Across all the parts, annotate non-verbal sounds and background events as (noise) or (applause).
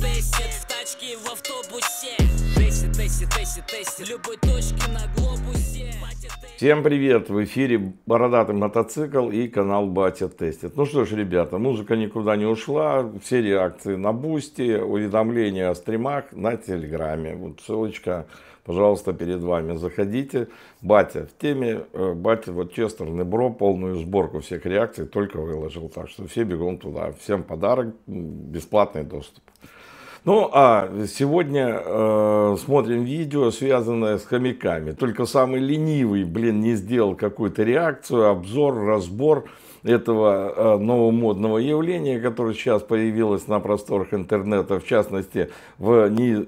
тестит в тачке в автобусе Тестит, тестит, тестит, тестит любой точки на глобусе Всем привет! В эфире Бородатый мотоцикл и канал Батя Тестит. Ну что ж, ребята, музыка никуда не ушла. Все реакции на Бусти, уведомления о стримах на Телеграме. Вот ссылочка, пожалуйста, перед вами. Заходите. Батя в теме. Э, батя вот Честер Небро полную сборку всех реакций только выложил. Так что все бегом туда. Всем подарок, бесплатный доступ. Ну, а сегодня э, смотрим видео, связанное с хомяками. Только самый ленивый, блин, не сделал какую-то реакцию, обзор, разбор этого э, новомодного явления, которое сейчас появилось на просторах интернета, в частности, в не,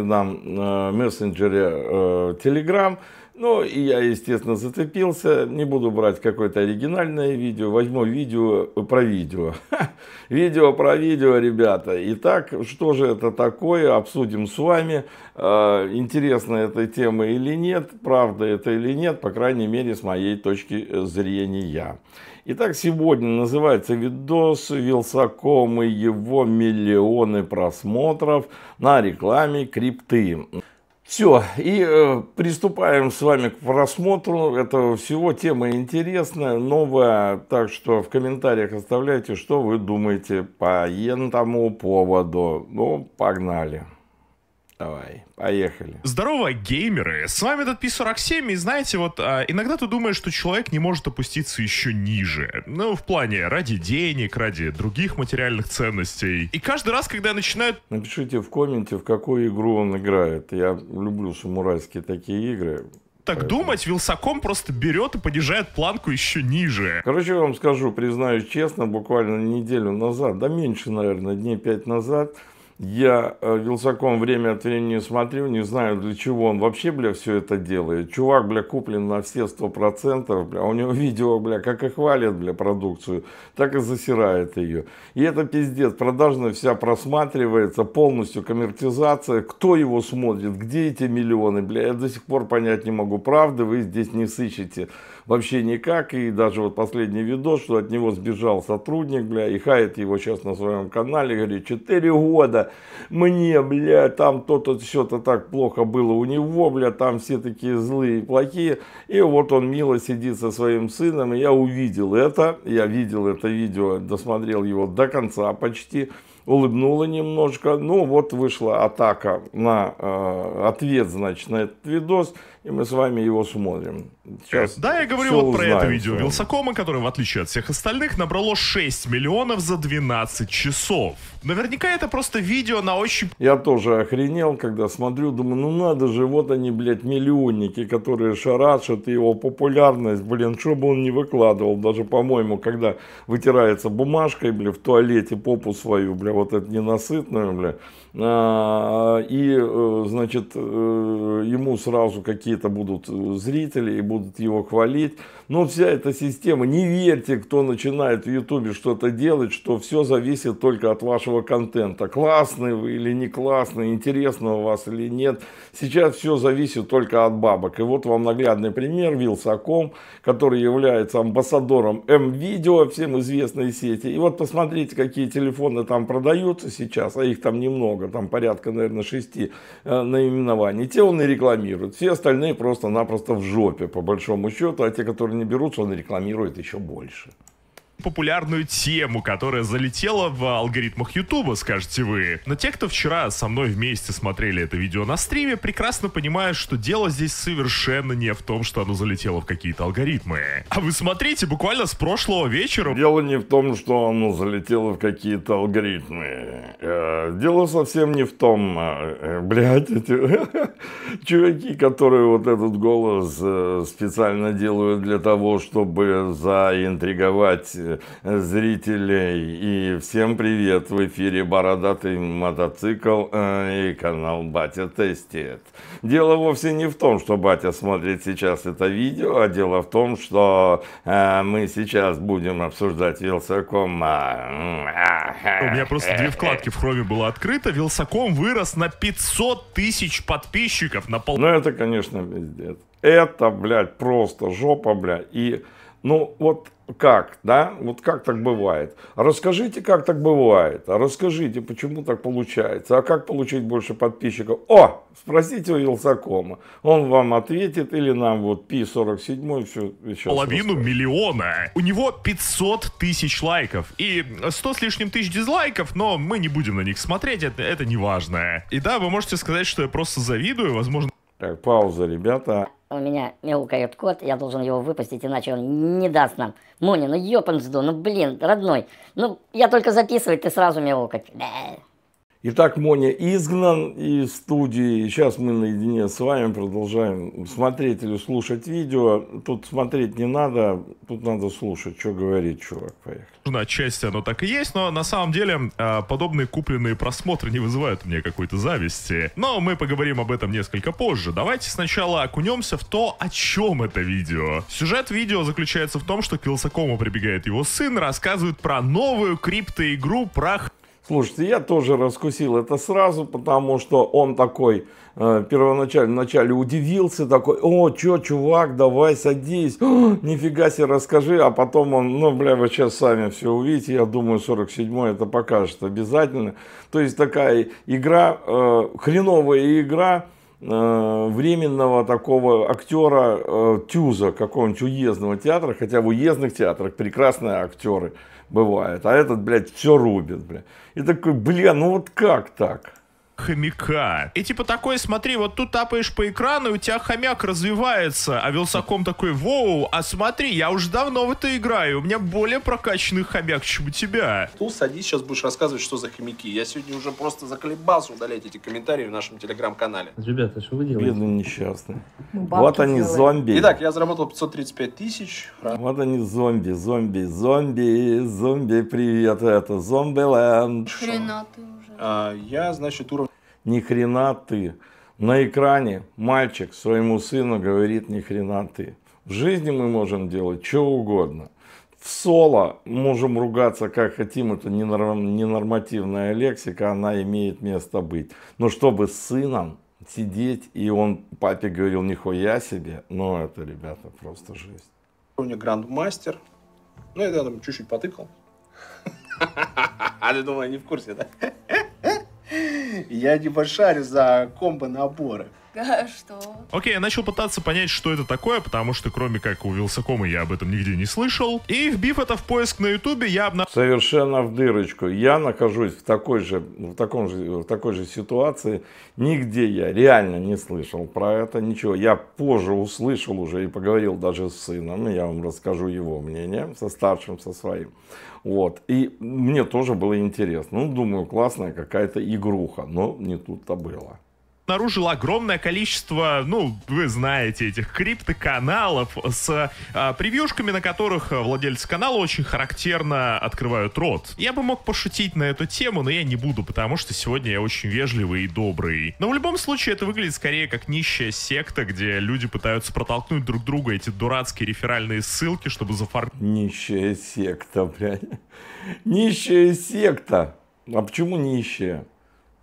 нам э, мессенджере э, Telegram – ну, и я, естественно, зацепился. Не буду брать какое-то оригинальное видео. Возьму видео про видео. Видео про видео, ребята. Итак, что же это такое? Обсудим с вами. Э, Интересна эта тема или нет. Правда это или нет. По крайней мере, с моей точки зрения. Итак, сегодня называется видос Вилсаком и его миллионы просмотров на рекламе крипты. Все, и э, приступаем с вами к просмотру. этого всего тема интересная, новая, так что в комментариях оставляйте, что вы думаете по этому поводу. Ну, погнали. Давай, поехали. Здорово, геймеры! С вами этот Пи-47, и знаете, вот а, иногда ты думаешь, что человек не может опуститься еще ниже. Ну, в плане ради денег, ради других материальных ценностей. И каждый раз, когда начинают... Напишите в комменте, в какую игру он играет. Я люблю самурайские такие игры. Так Поэтому. думать, Вилсаком просто берет и понижает планку еще ниже. Короче, я вам скажу, признаюсь честно, буквально неделю назад, да меньше, наверное, дней пять назад, я э, Вилсаком время от времени смотрю, не знаю, для чего он вообще, бля, все это делает. Чувак, бля, куплен на все сто процентов, бля, а у него (laughs) видео, бля, как и хвалят, бля, продукцию, так и засирает ее. И это пиздец, продажная вся просматривается, полностью коммертизация, кто его смотрит, где эти миллионы, бля, я до сих пор понять не могу, правды вы здесь не сыщете вообще никак. И даже вот последний видос, что от него сбежал сотрудник, бля, и хает его сейчас на своем канале, говорит, 4 года мне, бля, там то-то, все-то так плохо было у него, бля, там все такие злые и плохие. И вот он мило сидит со своим сыном, и я увидел это, я видел это видео, досмотрел его до конца почти улыбнула немножко. Ну, вот вышла атака на э, ответ, значит, на этот видос и мы с вами его смотрим. Сейчас да, я говорю вот про это видео Вилсакома, которое, в отличие от всех остальных, набрало 6 миллионов за 12 часов. Наверняка это просто видео на очень. Я тоже охренел, когда смотрю, думаю, ну надо же, вот они, блядь, миллионники, которые шарашат, его популярность, блин, что бы он не выкладывал, даже, по-моему, когда вытирается бумажкой, бля, в туалете попу свою, бля, вот эту ненасытную, бля, а, и, э, значит, э, ему сразу какие-то будут э, зрители и будут его хвалить. Но вся эта система, не верьте, кто начинает в Ютубе что-то делать, что все зависит только от вашего контента. Классный вы или не классный, интересно у вас или нет. Сейчас все зависит только от бабок. И вот вам наглядный пример Вилсаком, который является амбассадором М-Видео, всем известной сети. И вот посмотрите, какие телефоны там продаются сейчас, а их там немного, там порядка, наверное, шести э, наименований. Те он и рекламирует. Все остальные просто-напросто в жопе, по большому счету. А те, которые не берутся, он рекламирует еще больше популярную тему, которая залетела в алгоритмах Ютуба, скажете вы. Но те, кто вчера со мной вместе смотрели это видео на стриме, прекрасно понимают, что дело здесь совершенно не в том, что оно залетело в какие-то алгоритмы. А вы смотрите, буквально с прошлого вечера... Дело не в том, что оно залетело в какие-то алгоритмы. Э, дело совсем не в том, э, э, блядь, эти (laughs) чуваки, которые вот этот голос специально делают для того, чтобы заинтриговать зрителей. И всем привет! В эфире «Бородатый мотоцикл» э, и канал «Батя тестит». Дело вовсе не в том, что батя смотрит сейчас это видео, а дело в том, что э, мы сейчас будем обсуждать Вилсаком. А, У меня просто две вкладки в хроме было открыто. Вилсаком вырос на 500 тысяч подписчиков. на пол... Ну это, конечно, пиздец. Это, блядь, просто жопа, блядь. И, ну, вот как, да? Вот как так бывает? Расскажите, как так бывает. А расскажите, почему так получается. А как получить больше подписчиков? О, спросите у Елсакома. Он вам ответит или нам вот Пи 47 все еще. Половину расскажу. миллиона. У него 500 тысяч лайков и 100 с лишним тысяч дизлайков, но мы не будем на них смотреть, это, это не важно. И да, вы можете сказать, что я просто завидую, возможно, так, пауза, ребята. У меня мяукает кот, я должен его выпустить, иначе он не даст нам. Муни, ну ёпан жду, ну блин, родной. Ну, я только записывать, ты сразу мяукать. Итак, Моня изгнан из студии. Сейчас мы наедине с вами продолжаем смотреть или слушать видео. Тут смотреть не надо, тут надо слушать, что говорит чувак. Поехали. Отчасти ну, оно так и есть, но на самом деле а, подобные купленные просмотры не вызывают мне какой-то зависти. Но мы поговорим об этом несколько позже. Давайте сначала окунемся в то, о чем это видео. Сюжет видео заключается в том, что к Вилсакому прибегает его сын, рассказывает про новую криптоигру про Слушайте, я тоже раскусил это сразу, потому что он такой э, первоначально вначале удивился, такой, о, чё, чувак, давай садись, о, нифига себе, расскажи, а потом он, ну, бля, вы сейчас сами все увидите, я думаю, 47-й это покажет обязательно. То есть такая игра, э, хреновая игра, э, временного такого актера э, Тюза какого-нибудь уездного театра, хотя в уездных театрах прекрасные актеры бывает. А этот, блядь, все рубит, блядь. И такой, бля, ну вот как так? хомяка. И типа такой, смотри, вот тут тапаешь по экрану, и у тебя хомяк развивается, а Вилсаком такой, воу, а смотри, я уже давно в это играю, у меня более прокачанный хомяк, чем у тебя. Ту, ну, садись, сейчас будешь рассказывать, что за хомяки. Я сегодня уже просто заколебался удалять эти комментарии в нашем телеграм-канале. Ребята, а что вы делаете? Бедные несчастные. Ну, вот они, делаем. зомби. Итак, я заработал 535 тысяч. Вот они, зомби, зомби, зомби, зомби, привет, это зомби ленд. Хрена а, я, значит, уровень... Ни хрена ты. На экране мальчик своему сыну говорит, ни хрена ты. В жизни мы можем делать что угодно. В соло можем ругаться как хотим, это ненормативная лексика, она имеет место быть. Но чтобы с сыном сидеть, и он папе говорил, нихуя себе, ну это, ребята, просто жизнь. У меня грандмастер, ну я там чуть-чуть потыкал. (laughs) А ты думал, не в курсе, да? Я не шарю за комбо-наборы. (laughs) что? Окей, я начал пытаться понять, что это такое, потому что кроме как у Вилсакома я об этом нигде не слышал. И вбив это в поиск на Ютубе, я обнаружил... Совершенно в дырочку. Я нахожусь в такой же, в таком же, в такой же ситуации. Нигде я реально не слышал про это, ничего. Я позже услышал уже и поговорил даже с сыном. Я вам расскажу его мнение, со старшим, со своим. Вот. И мне тоже было интересно. Ну, думаю, классная какая-то игруха, но не тут-то было обнаружил огромное количество, ну, вы знаете, этих криптоканалов с а, превьюшками, на которых владельцы канала очень характерно открывают рот. Я бы мог пошутить на эту тему, но я не буду, потому что сегодня я очень вежливый и добрый. Но в любом случае это выглядит скорее как нищая секта, где люди пытаются протолкнуть друг друга эти дурацкие реферальные ссылки, чтобы зафармить. Нищая секта, блядь. Нищая секта. А почему нищая?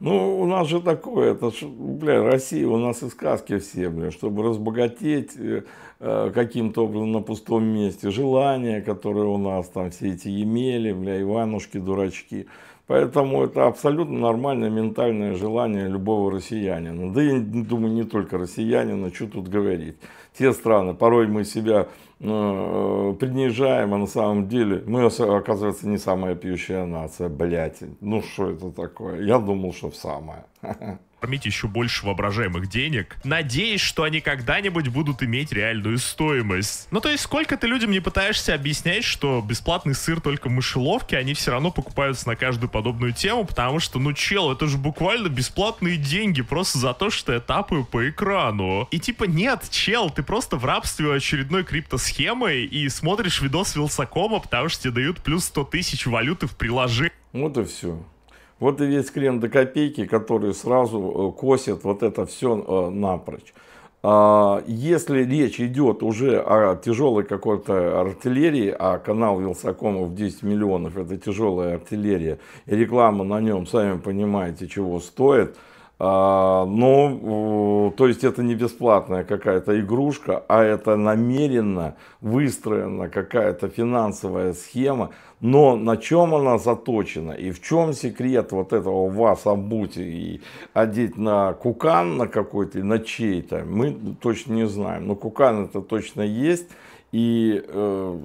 Ну, у нас же такое, это ж, бля, Россия, у нас и сказки все, бля, чтобы разбогатеть э, э каким-то образом на пустом месте. Желания, которые у нас там, все эти Емели, бля, Иванушки, дурачки. Поэтому это абсолютно нормальное ментальное желание любого россиянина. Да и, думаю, не только россиянина, что тут говорить. Те страны, порой мы себя э, принижаем, а на самом деле мы, оказывается, не самая пьющая нация, блять. Ну что это такое? Я думал, что в самое (laughs) кормить еще больше воображаемых денег, надеясь, что они когда-нибудь будут иметь реальную стоимость. Ну то есть сколько ты людям не пытаешься объяснять, что бесплатный сыр только в мышеловке, они все равно покупаются на каждую подобную тему, потому что, ну чел, это же буквально бесплатные деньги просто за то, что я тапаю по экрану. И типа нет, чел, ты просто в рабстве очередной криптосхемы и смотришь видос Вилсакома, потому что тебе дают плюс 100 тысяч валюты в приложении. Вот и все. Вот и весь крем до копейки, который сразу э, косит вот это все э, напрочь. А, если речь идет уже о тяжелой какой-то артиллерии, а канал Вилсакомов 10 миллионов, это тяжелая артиллерия, и реклама на нем, сами понимаете, чего стоит – а, ну, то есть это не бесплатная какая-то игрушка, а это намеренно выстроена какая-то финансовая схема. Но на чем она заточена и в чем секрет вот этого вас обуть и одеть на кукан на какой-то, на чей-то, мы точно не знаем. Но кукан это точно есть. И, э,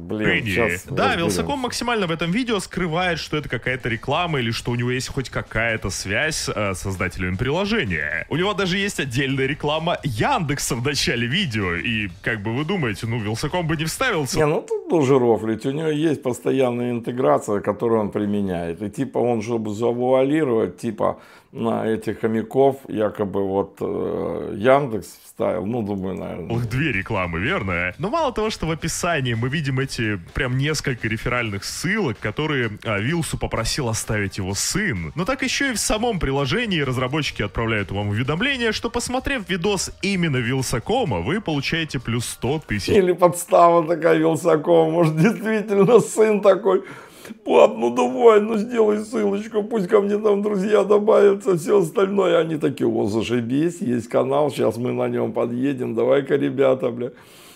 блин, Иди. сейчас Да, разберемся. Вилсаком максимально в этом видео скрывает, что это какая-то реклама или что у него есть хоть какая-то связь э, с создателем приложения. У него даже есть отдельная реклама Яндекса в начале видео. И, как бы вы думаете, ну, Вилсаком бы не вставился. Не, ну, тут нужно рофлить. У него есть постоянная интеграция, которую он применяет. И, типа, он, чтобы завуалировать, типа, на этих хомяков, якобы, вот, э, Яндекс ставил. Ну, думаю, наверное. Две рекламы, верно? Но мало того, что в описании мы видим эти прям несколько реферальных ссылок, которые а, Вилсу попросил оставить его сын, но так еще и в самом приложении разработчики отправляют вам уведомление, что посмотрев видос именно Вилсакома, вы получаете плюс 100 тысяч. Или подстава такая Вилсакома, может, действительно сын такой Пап, ну давай, ну сделай ссылочку, пусть ко мне там друзья добавятся, все остальное. Они такие, о, зашибись, есть канал, сейчас мы на нем подъедем, давай-ка, ребята, бля.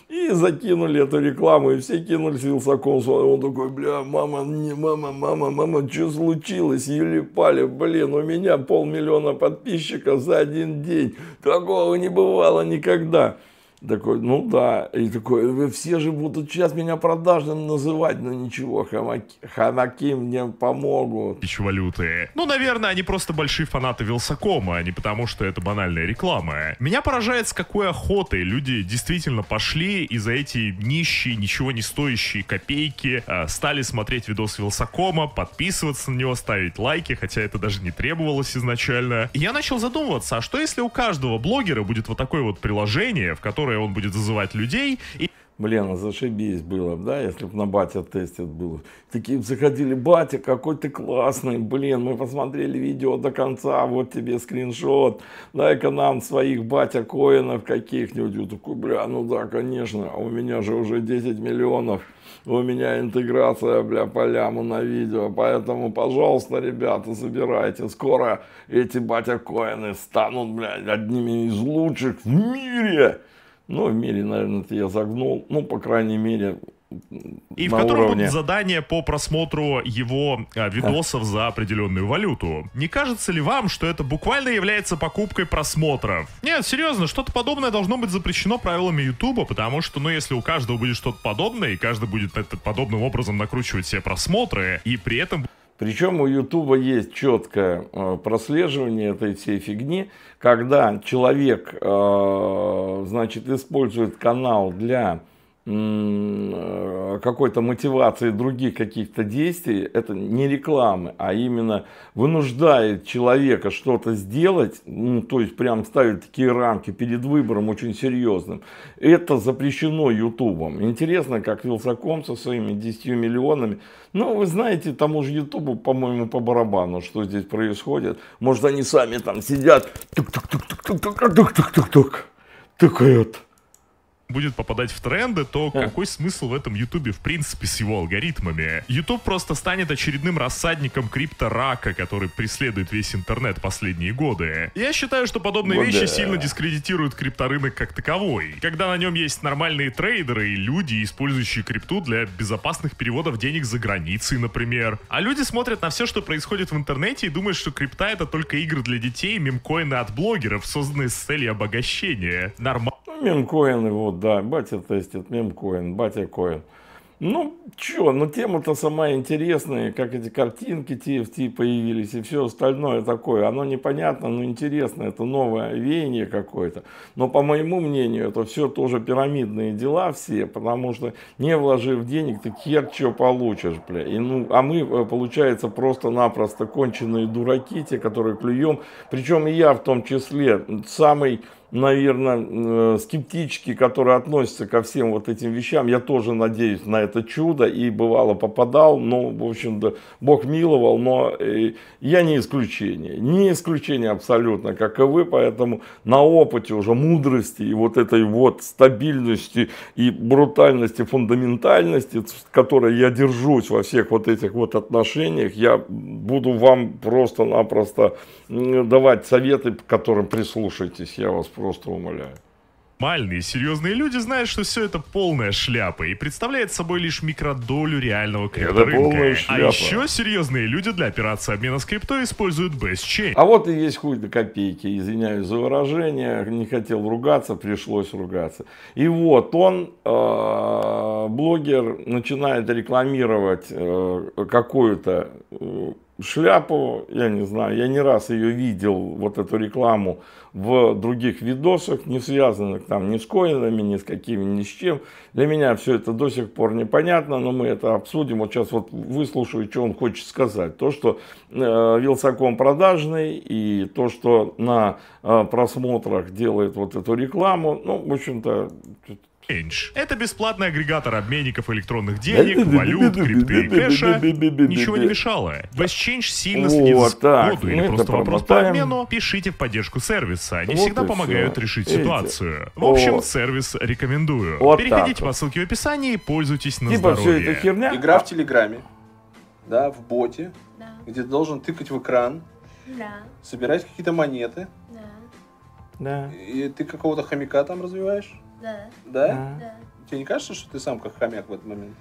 И закинули эту рекламу, и все кинулись Вилсаком. Он такой, бля, мама, не мама, мама, мама, что случилось? Юли Пали, блин, у меня полмиллиона подписчиков за один день. Такого не бывало никогда. Такой, ну да, и такой, вы все же будут сейчас меня продажным называть, но ничего, хамаки, хамаки мне помогут. Пищевалюты. Ну, наверное, они просто большие фанаты Вилсакома, а не потому, что это банальная реклама. Меня поражает, с какой охотой люди действительно пошли и за эти нищие, ничего не стоящие копейки а, стали смотреть видос Вилсакома, подписываться на него, ставить лайки, хотя это даже не требовалось изначально. И я начал задумываться, а что если у каждого блогера будет вот такое вот приложение, в которое которой он будет вызывать людей. И... Блин, ну зашибись было, да, если бы на батя тестит был. Такие заходили, батя, какой ты классный, блин, мы посмотрели видео до конца, вот тебе скриншот, дай-ка нам своих батя Коинов каких-нибудь. Я такой, бля, ну да, конечно, а у меня же уже 10 миллионов, у меня интеграция, бля, по ляму на видео, поэтому, пожалуйста, ребята, забирайте, скоро эти батя Коины станут, бля, одними из лучших в мире. Ну, в мире, наверное, это я загнул. Ну, по крайней мере, и на в котором уровне... будут задания по просмотру его а, видосов за определенную валюту. Не кажется ли вам, что это буквально является покупкой просмотров? Нет, серьезно, что-то подобное должно быть запрещено правилами Ютуба, потому что, ну, если у каждого будет что-то подобное, и каждый будет это подобным образом накручивать все просмотры, и при этом причем у Ютуба есть четкое э, прослеживание этой всей фигни, когда человек, э, значит, использует канал для Э, какой-то мотивации других каких-то действий, это не рекламы, а именно вынуждает человека что-то сделать, ну, то есть прям ставит такие рамки перед выбором очень серьезным. Это запрещено Ютубом. Интересно, как Вилсаком со своими 10 миллионами. Ну, вы знаете, тому же Ютубу, по-моему, по барабану, что здесь происходит. Может, они сами там сидят, тук-тук-тук-тук-тук-тук-тук-тук-тук. тук вот будет попадать в тренды, то yeah. какой смысл в этом Ютубе в принципе с его алгоритмами? Ютуб просто станет очередным рассадником крипторака, который преследует весь интернет последние годы. Я считаю, что подобные вот вещи да. сильно дискредитируют крипторынок как таковой. Когда на нем есть нормальные трейдеры и люди, использующие крипту для безопасных переводов денег за границей, например. А люди смотрят на все, что происходит в интернете и думают, что крипта это только игры для детей, мемкоины от блогеров, созданные с целью обогащения. Нормально. Ну, мемкоины, вот, да, батя тестит, мемкоин, батя коин. Ну, чё, ну тема-то сама интересная, как эти картинки TFT появились и все остальное такое. Оно непонятно, но интересно, это новое веяние какое-то. Но, по моему мнению, это все тоже пирамидные дела все, потому что не вложив денег, ты хер чё получишь, бля. И, ну, а мы, э, получается, просто-напросто конченые дураки, те, которые клюем. Причем и я в том числе самый наверное, э, скептички, которые относятся ко всем вот этим вещам, я тоже надеюсь на это чудо и бывало попадал, но, ну, в общем, то Бог миловал, но э, я не исключение, не исключение абсолютно, как и вы, поэтому на опыте уже мудрости и вот этой вот стабильности и брутальности, фундаментальности, которой я держусь во всех вот этих вот отношениях, я буду вам просто-напросто давать советы, к которым прислушайтесь, я вас просто умоляю. Нормальные, серьезные люди знают, что все это полная шляпа и представляет собой лишь микродолю реального крипторынка. А еще серьезные люди для операции обмена с крипто используют BestChain. А вот и есть хуй до копейки, извиняюсь за выражение, не хотел ругаться, пришлось ругаться. И вот он, э, блогер, начинает рекламировать э, какую-то э, шляпу, я не знаю, я не раз ее видел, вот эту рекламу в других видосах, не связанных там ни с коинами, ни с какими, ни с чем. Для меня все это до сих пор непонятно, но мы это обсудим. Вот сейчас вот выслушаю, что он хочет сказать. То, что э, Вилсаком продажный и то, что на э, просмотрах делает вот эту рекламу, ну, в общем-то, Exchange. Это бесплатный агрегатор обменников электронных денег, валют, крипты и кэша. Ничего не мешало. Ну, в Exchange сильно следит вот за коду или просто вопрос по обмену. Пишите в поддержку сервиса. Они вот всегда помогают все. решить Видите? ситуацию. В общем, вот. сервис рекомендую. Вот Переходите по ссылке в описании и пользуйтесь на типа здоровье. Все херня. Игра в Телеграме. Да, в боте. Да. Где ты должен тыкать в экран. Да. Собирать какие-то монеты. Да. Да. И ты какого-то хомяка там развиваешь? Да. Да? Да. Тебе не кажется, что ты сам как хомяк в этот момент?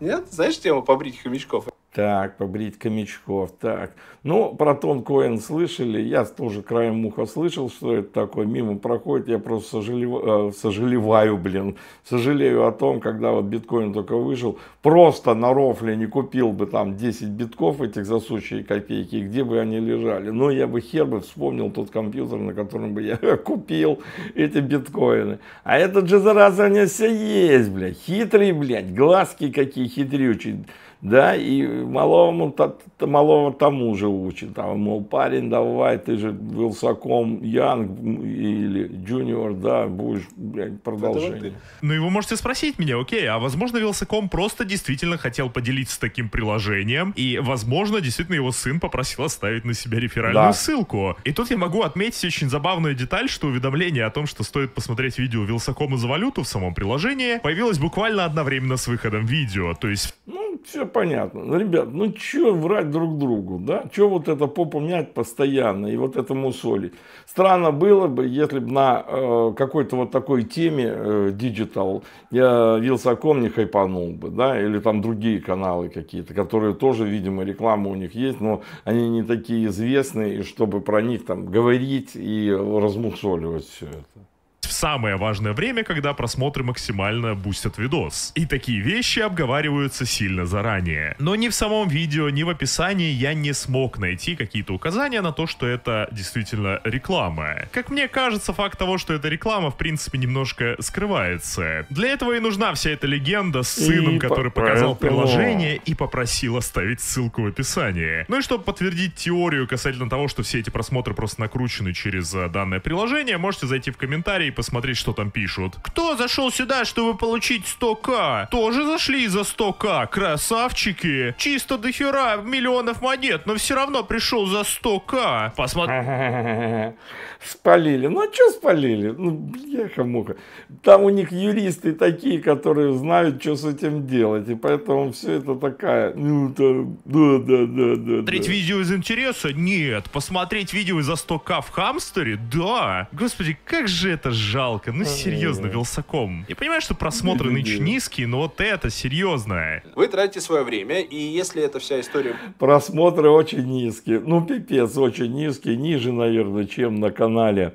Нет? Знаешь тему побрить хомячков? Так, побрить Камечков, так. Ну, про Тон Коэн слышали, я тоже краем муха слышал, что это такое, мимо проходит, я просто сожалеваю, э, сожалеваю, блин, сожалею о том, когда вот биткоин только вышел, просто на рофле не купил бы там 10 битков этих за сучьи копейки, где бы они лежали, но я бы хер бы вспомнил тот компьютер, на котором бы я (laughs) купил эти биткоины. А этот же, зараза, у меня все есть, блядь, хитрый, блядь, глазки какие хитрючие да, и малому, малого тому же учит, там, мол, парень, давай, ты же Вилсаком Янг или Джуниор, да, будешь, блядь, продолжение. Ну и вы можете спросить меня, окей, а возможно Вилсаком просто действительно хотел поделиться таким приложением, и, возможно, действительно его сын попросил оставить на себя реферальную да. ссылку. И тут я могу отметить очень забавную деталь, что уведомление о том, что стоит посмотреть видео Вилсаком из валюту в самом приложении, появилось буквально одновременно с выходом видео, то есть... Ну, все понятно. ну ребят, ну что врать друг другу, да? Что вот это попу мять постоянно и вот это мусолить? Странно было бы, если бы на э, какой-то вот такой теме э, диджитал э, я Вилсаком не хайпанул бы, да? Или там другие каналы какие-то, которые тоже, видимо, реклама у них есть, но они не такие известные, и чтобы про них там говорить и размусоливать все это в самое важное время, когда просмотры максимально бустят видос. И такие вещи обговариваются сильно заранее. Но ни в самом видео, ни в описании я не смог найти какие-то указания на то, что это действительно реклама. Как мне кажется, факт того, что это реклама, в принципе, немножко скрывается. Для этого и нужна вся эта легенда с сыном, и который показал поэтому... приложение и попросил оставить ссылку в описании. Ну и чтобы подтвердить теорию касательно того, что все эти просмотры просто накручены через э, данное приложение, можете зайти в комментарии и посмотреть, что там пишут. Кто зашел сюда, чтобы получить 100к? Тоже зашли за 100к, красавчики. Чисто дохера миллионов монет, но все равно пришел за 100к. Посмотри. (laughs) Спалили. Ну, а что спалили? Ну, бляха-муха. Там у них юристы такие, которые знают, что с этим делать. И поэтому все это такая... Ну, там, да, да, да, да. Смотреть видео из интереса? Нет. Посмотреть видео за 100к в хамстере? Да. Господи, как же это же жалко. Ну, серьезно, Вилсаком. Я понимаю, что просмотры нынче низкие, но вот это серьезно. Вы тратите свое время, и если эта вся история... Просмотры очень низкие. Ну, пипец, очень низкие. Ниже, наверное, чем на канале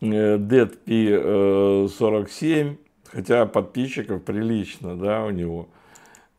э, Dead P 47 э, Хотя подписчиков прилично, да, у него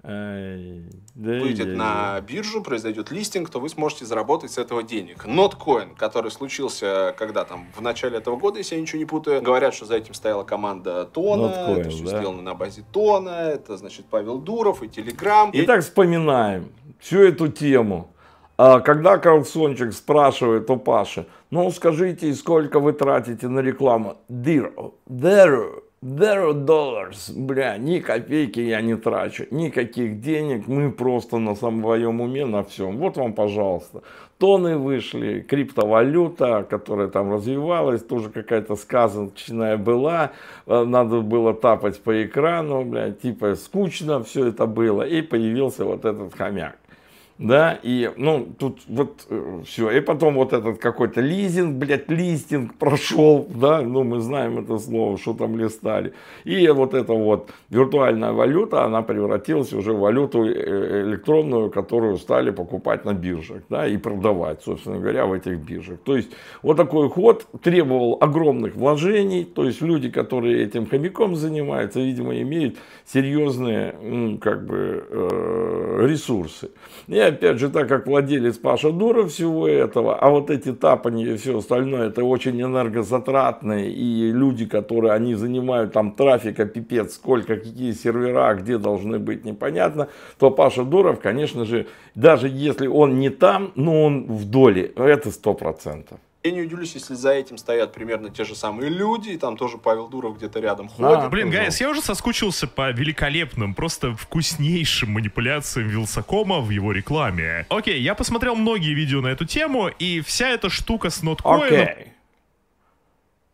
выйдет на биржу, произойдет листинг, то вы сможете заработать с этого денег. Notcoin, который случился когда там в начале этого года, если я ничего не путаю, говорят, что за этим стояла команда Тона, Notcoin, это все да. сделано на базе Тона, это значит Павел Дуров и Телеграм. Итак, вспоминаем всю эту тему. А, когда Карлсончик спрашивает у Паши, ну скажите, сколько вы тратите на рекламу? Dear, there Zero dollars, бля, ни копейки я не трачу, никаких денег, мы просто на своем уме, на всем. Вот вам, пожалуйста. Тоны вышли, криптовалюта, которая там развивалась, тоже какая-то сказочная была, э, надо было тапать по экрану, бля, типа скучно все это было, и появился вот этот хомяк да, и, ну, тут вот э, все, и потом вот этот какой-то лизинг, блядь, листинг прошел, да, ну, мы знаем это слово, что там листали, и вот эта вот виртуальная валюта, она превратилась уже в валюту э, электронную, которую стали покупать на биржах, да, и продавать, собственно говоря, в этих биржах, то есть вот такой ход требовал огромных вложений, то есть люди, которые этим хомяком занимаются, видимо, имеют серьезные, ну, как бы, э, ресурсы, и опять же, так как владелец Паша Дуров всего этого, а вот эти тапания и все остальное, это очень энергозатратные, и люди, которые, они занимают там трафика, пипец, сколько, какие сервера, где должны быть, непонятно, то Паша Дуров, конечно же, даже если он не там, но он в доле, это сто процентов. Я не удивлюсь, если за этим стоят примерно те же самые люди, и там тоже Павел Дуров где-то рядом а, ходит. А, блин, ну Гайс, я уже соскучился по великолепным, просто вкуснейшим манипуляциям Вилсакома в его рекламе. Окей, я посмотрел многие видео на эту тему, и вся эта штука с ноткоином... Окей. Okay.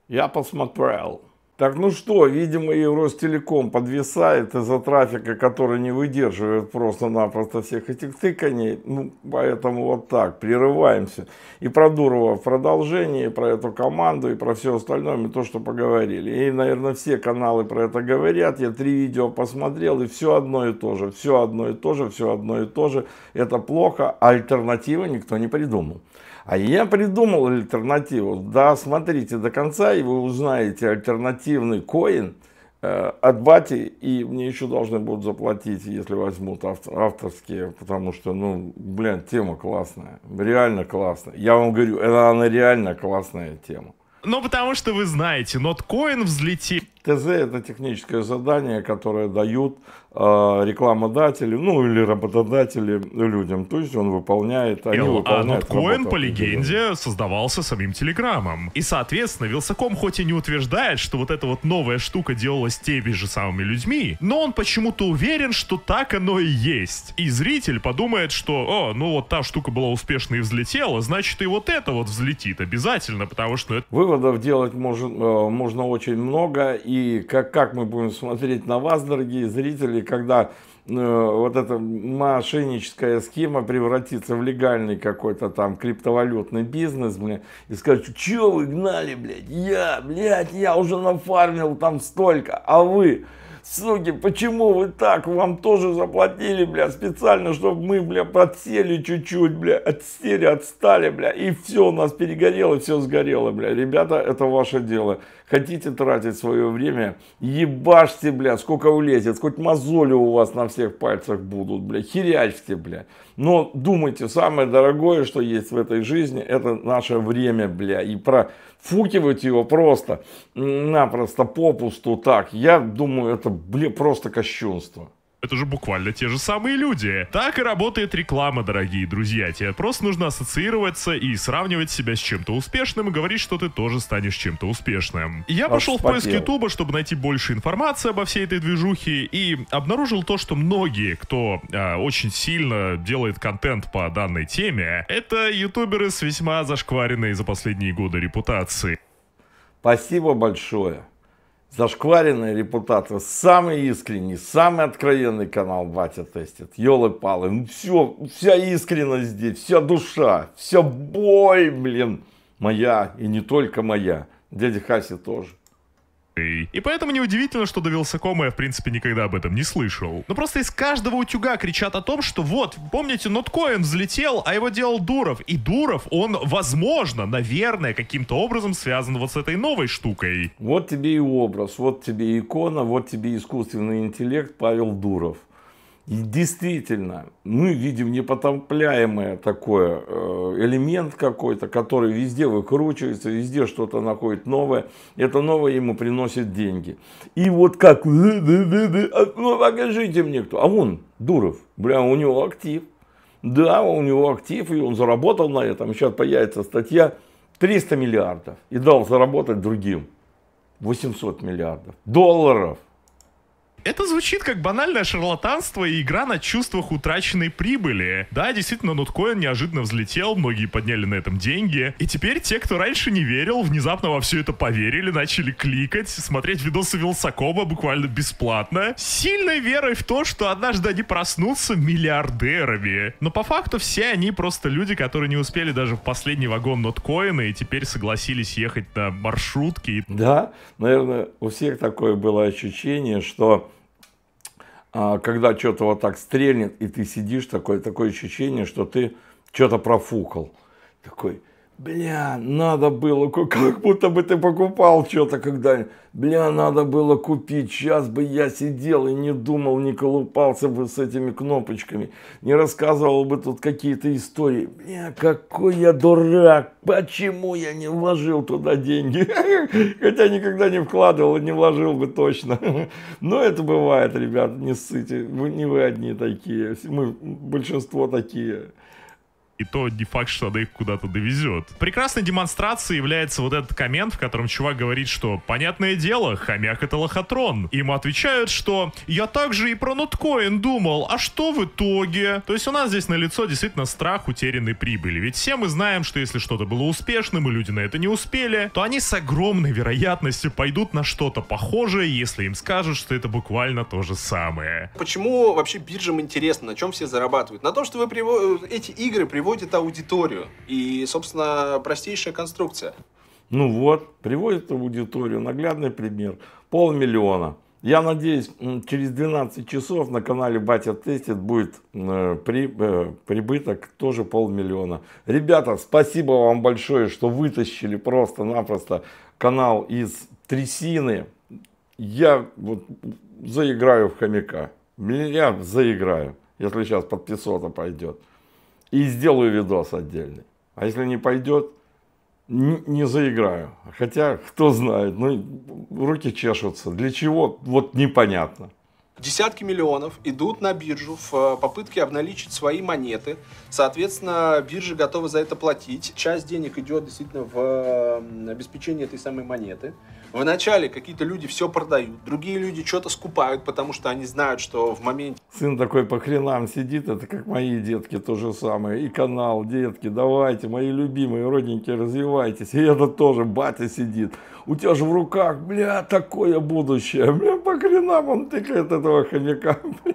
Я посмотрел. Так ну что, видимо и Ростелеком подвисает из-за трафика, который не выдерживает просто-напросто всех этих тыканий. Ну, поэтому вот так, прерываемся. И про Дурова в продолжении, и про эту команду, и про все остальное, мы то, что поговорили. И, наверное, все каналы про это говорят. Я три видео посмотрел, и все одно и то же, все одно и то же, все одно и то же. Это плохо, а альтернативы никто не придумал. А я придумал альтернативу. Да, смотрите до конца, и вы узнаете альтернативный коин э, от бати, и мне еще должны будут заплатить, если возьмут авторские, потому что, ну, блин, тема классная, реально классная. Я вам говорю, это она реально классная тема. Ну, потому что вы знаете, ноткоин взлетит. ТЗ — это техническое задание, которое дают а, рекламодатели, ну или работодатели людям. То есть он выполняет, они Эл, а выполняют. А Ноткоин, по легенде, создавался самим Телеграмом. И, соответственно, Вилсаком хоть и не утверждает, что вот эта вот новая штука делалась теми же самыми людьми, но он почему-то уверен, что так оно и есть. И зритель подумает, что, о, ну вот та штука была успешной и взлетела, значит и вот это вот взлетит обязательно, потому что... Это... Выводов делать может, э, можно очень много, и как, как мы будем смотреть на вас, дорогие зрители, когда э, вот эта мошенническая схема превратится в легальный какой-то там криптовалютный бизнес, блин, и скажут, что вы гнали, блядь, я, блядь, я уже нафармил там столько, а вы, суки, почему вы так? Вам тоже заплатили, бля, специально, чтобы мы, бля, подсели чуть-чуть, бля, отсели, отстали, бля, и все у нас перегорело, все сгорело, бля. Ребята, это ваше дело. Хотите тратить свое время, ебашьте, бля, сколько влезет, хоть мозоли у вас на всех пальцах будут, бля, херячьте, бля. Но думайте, самое дорогое, что есть в этой жизни, это наше время, бля, и про Фукивать его просто, напросто, попусту так, я думаю, это, блин, просто кощунство. Это же буквально те же самые люди. Так и работает реклама, дорогие друзья. Тебе просто нужно ассоциироваться и сравнивать себя с чем-то успешным и говорить, что ты тоже станешь чем-то успешным. Я пошел в поиск Ютуба, чтобы найти больше информации обо всей этой движухе и обнаружил то, что многие, кто э, очень сильно делает контент по данной теме, это ютуберы с весьма зашкваренной за последние годы репутацией. Спасибо большое зашкваренная репутация, самый искренний, самый откровенный канал Батя тестит. Елы-палы, ну все, вся искренность здесь, вся душа, вся бой, блин, моя и не только моя. Дядя Хаси тоже. И поэтому неудивительно, что до Вилсакома я, в принципе, никогда об этом не слышал. Но просто из каждого утюга кричат о том, что вот, помните, ноткоин взлетел, а его делал Дуров. И Дуров, он, возможно, наверное, каким-то образом связан вот с этой новой штукой. Вот тебе и образ, вот тебе и икона, вот тебе искусственный интеллект Павел Дуров. И действительно, мы видим непотопляемый такой э, элемент какой-то, который везде выкручивается, везде что-то находит новое. Это новое ему приносит деньги. И вот как, а, ну покажите мне кто. А он, Дуров, бля, у него актив. Да, у него актив, и он заработал на этом. Сейчас появится статья 300 миллиардов. И дал заработать другим 800 миллиардов долларов. Это звучит как банальное шарлатанство и игра на чувствах утраченной прибыли. Да, действительно, ноткоин неожиданно взлетел, многие подняли на этом деньги. И теперь те, кто раньше не верил, внезапно во все это поверили, начали кликать, смотреть видосы Вилсакома буквально бесплатно. сильной верой в то, что однажды они проснутся миллиардерами. Но по факту все они просто люди, которые не успели даже в последний вагон ноткоина и теперь согласились ехать на маршрутке. Да, наверное, у всех такое было ощущение, что а, когда что-то вот так стрельнет, и ты сидишь такое, такое ощущение, что ты что-то профукал. Такой, Бля, надо было, как будто бы ты покупал что-то когда Бля, надо было купить, сейчас бы я сидел и не думал, не колупался бы с этими кнопочками, не рассказывал бы тут какие-то истории. Бля, какой я дурак, почему я не вложил туда деньги? (laughs) Хотя никогда не вкладывал и не вложил бы точно. (laughs) Но это бывает, ребят, не ссыте, вы не вы одни такие, мы большинство такие и то не факт, что она их куда-то довезет. Прекрасной демонстрацией является вот этот коммент, в котором чувак говорит, что «Понятное дело, хомяк — это лохотрон». Ему отвечают, что «Я также и про ноткоин думал, а что в итоге?» То есть у нас здесь на лицо действительно страх утерянной прибыли. Ведь все мы знаем, что если что-то было успешным, и люди на это не успели, то они с огромной вероятностью пойдут на что-то похожее, если им скажут, что это буквально то же самое. Почему вообще биржам интересно, на чем все зарабатывают? На том, что вы прив... Э, эти игры приводят приводит аудиторию. И, собственно, простейшая конструкция. Ну вот, приводит аудиторию. Наглядный пример. Полмиллиона. Я надеюсь, через 12 часов на канале Батя Тестит будет э, при, э, прибыток тоже полмиллиона. Ребята, спасибо вам большое, что вытащили просто-напросто канал из трясины. Я вот заиграю в хомяка. Я заиграю, если сейчас под песота пойдет и сделаю видос отдельный. А если не пойдет, не, не заиграю. Хотя, кто знает, ну, руки чешутся. Для чего, вот непонятно. Десятки миллионов идут на биржу в э, попытке обналичить свои монеты. Соответственно, биржи готовы за это платить. Часть денег идет действительно в э, обеспечение этой самой монеты. Вначале какие-то люди все продают, другие люди что-то скупают, потому что они знают, что в моменте... Сын такой по хренам сидит, это как мои детки то же самое. И канал, детки, давайте, мои любимые, родненькие, развивайтесь. И этот тоже, батя сидит у тебя же в руках, бля, такое будущее. Бля, по хренам он тыкает этого хомяка, (laughs) бля.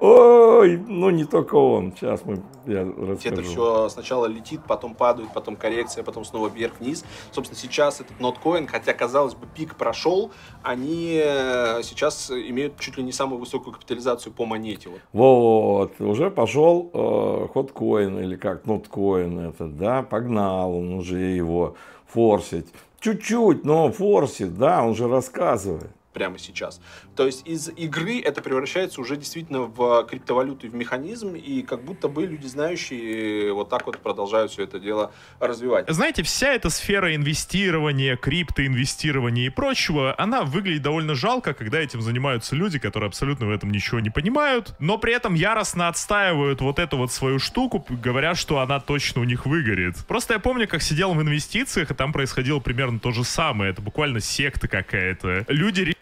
Ой, ну не только он. Сейчас мы, я расскажу. Это все сначала летит, потом падает, потом коррекция, потом снова вверх-вниз. Собственно, сейчас этот ноткоин, хотя, казалось бы, пик прошел, они э, сейчас имеют чуть ли не самую высокую капитализацию по монете. Вот, вот уже пошел э, или как, ноткоин этот, да, погнал он уже его форсить чуть-чуть, но форсит, да, он же рассказывает прямо сейчас. То есть из игры это превращается уже действительно в криптовалюту в механизм, и как будто бы люди знающие э, вот так вот продолжают все это дело развивать. Знаете, вся эта сфера инвестирования, криптоинвестирования и прочего, она выглядит довольно жалко, когда этим занимаются люди, которые абсолютно в этом ничего не понимают, но при этом яростно отстаивают вот эту вот свою штуку, говоря, что она точно у них выгорит. Просто я помню, как сидел в инвестициях, и там происходило примерно то же самое. Это буквально секта какая-то. Люди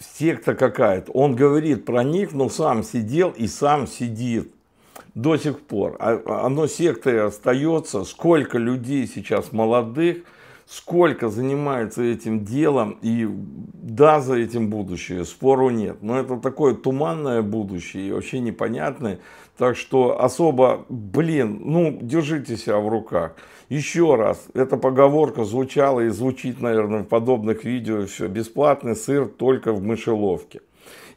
секта какая-то. Он говорит про них, но сам сидел и сам сидит до сих пор. А, а, Оно сектой остается. Сколько людей сейчас молодых, сколько занимается этим делом. И да, за этим будущее, спору нет. Но это такое туманное будущее и вообще непонятное. Так что особо, блин, ну, держите себя в руках. Еще раз, эта поговорка звучала и звучит, наверное, в подобных видео все. Бесплатный сыр только в мышеловке.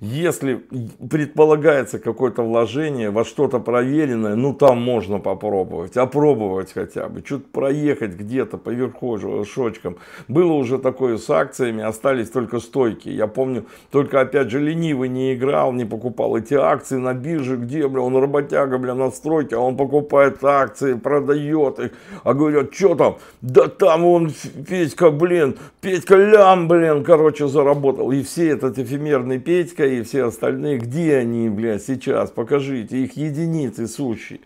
Если предполагается какое-то вложение во что-то проверенное, ну там можно попробовать, опробовать хотя бы, что-то проехать где-то по верхушечкам. Было уже такое с акциями, остались только стойки. Я помню, только опять же ленивый не играл, не покупал эти акции на бирже, где, бля, он работяга, бля, на стройке, а он покупает акции, продает их. А говорят, что там? Да там он, Петька, блин, Петька лям, блин, короче, заработал. И все этот эфемерный Петька, и все остальные, где они, блядь, сейчас? Покажите их единицы сущие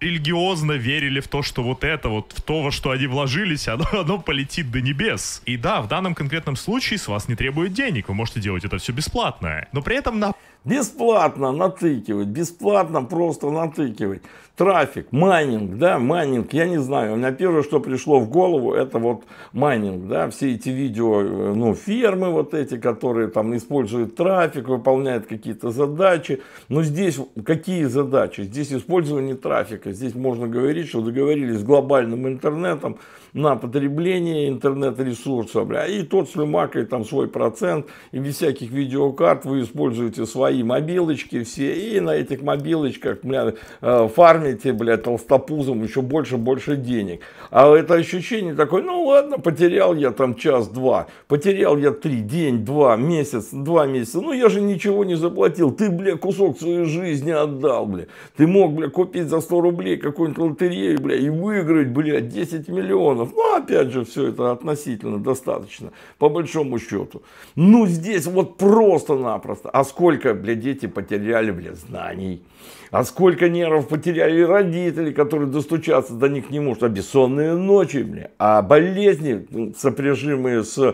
религиозно верили в то, что вот это вот, в то, во что они вложились, (laughs) оно, оно полетит до небес. И да, в данном конкретном случае с вас не требуют денег, вы можете делать это все бесплатно. Но при этом на Бесплатно натыкивать, бесплатно просто натыкивать. Трафик, майнинг, да, майнинг, я не знаю. У меня первое, что пришло в голову, это вот майнинг, да, все эти видео, э, ну, фермы вот эти, которые там используют трафик, выполняют какие-то задачи. Но здесь какие задачи? Здесь использование трафика, здесь можно говорить, что договорились с глобальным интернетом, на потребление интернет-ресурсов. И тот слюмакает там свой процент, и без всяких видеокарт вы используете свои мобилочки все, и на этих мобилочках бля, э, фармите, бля, толстопузом еще больше-больше денег. А это ощущение такое, ну ладно, потерял я там час-два, потерял я три, день-два, месяц, два месяца, ну я же ничего не заплатил, ты, бля, кусок своей жизни отдал, бля, ты мог, бля, купить за 100 рублей какую-нибудь лотерею, бля, и выиграть, бля, 10 миллионов, миллионов. Но ну, опять же, все это относительно достаточно, по большому счету. Ну, здесь вот просто-напросто. А сколько, блядь, дети потеряли, блядь, знаний. А сколько нервов потеряли родители, которые достучаться до них не могут. А бессонные ночи, блядь. А болезни, сопряжимые с э,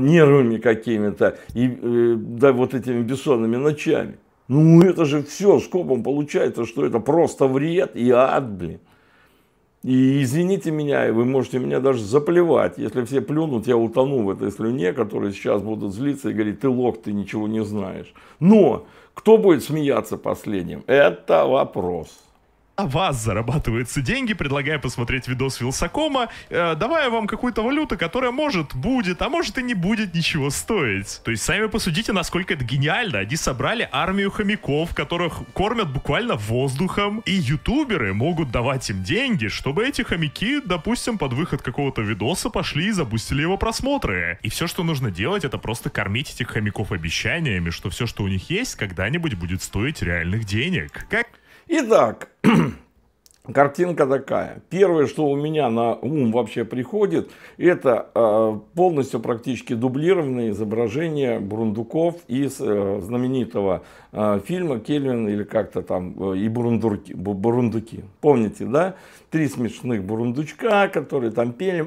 нервами какими-то и э, да, вот этими бессонными ночами. Ну, это же все скопом получается, что это просто вред и ад, блин. И извините меня, вы можете меня даже заплевать. Если все плюнут, я утону в этой слюне, которые сейчас будут злиться и говорить, ты лох, ты ничего не знаешь. Но кто будет смеяться последним? Это вопрос о вас зарабатываются деньги, предлагая посмотреть видос Вилсакома, э, давая вам какую-то валюту, которая может, будет, а может и не будет ничего стоить. То есть сами посудите, насколько это гениально. Они собрали армию хомяков, которых кормят буквально воздухом, и ютуберы могут давать им деньги, чтобы эти хомяки, допустим, под выход какого-то видоса пошли и запустили его просмотры. И все, что нужно делать, это просто кормить этих хомяков обещаниями, что все, что у них есть, когда-нибудь будет стоить реальных денег. Как Итак, (clears throat) Картинка такая. Первое, что у меня на ум вообще приходит, это э, полностью практически дублированное изображение Брундуков из э, знаменитого э, фильма Кельвин или как-то там э, и Бурундурки, Бурундуки. Помните, да? три смешных бурундучка, которые там пели,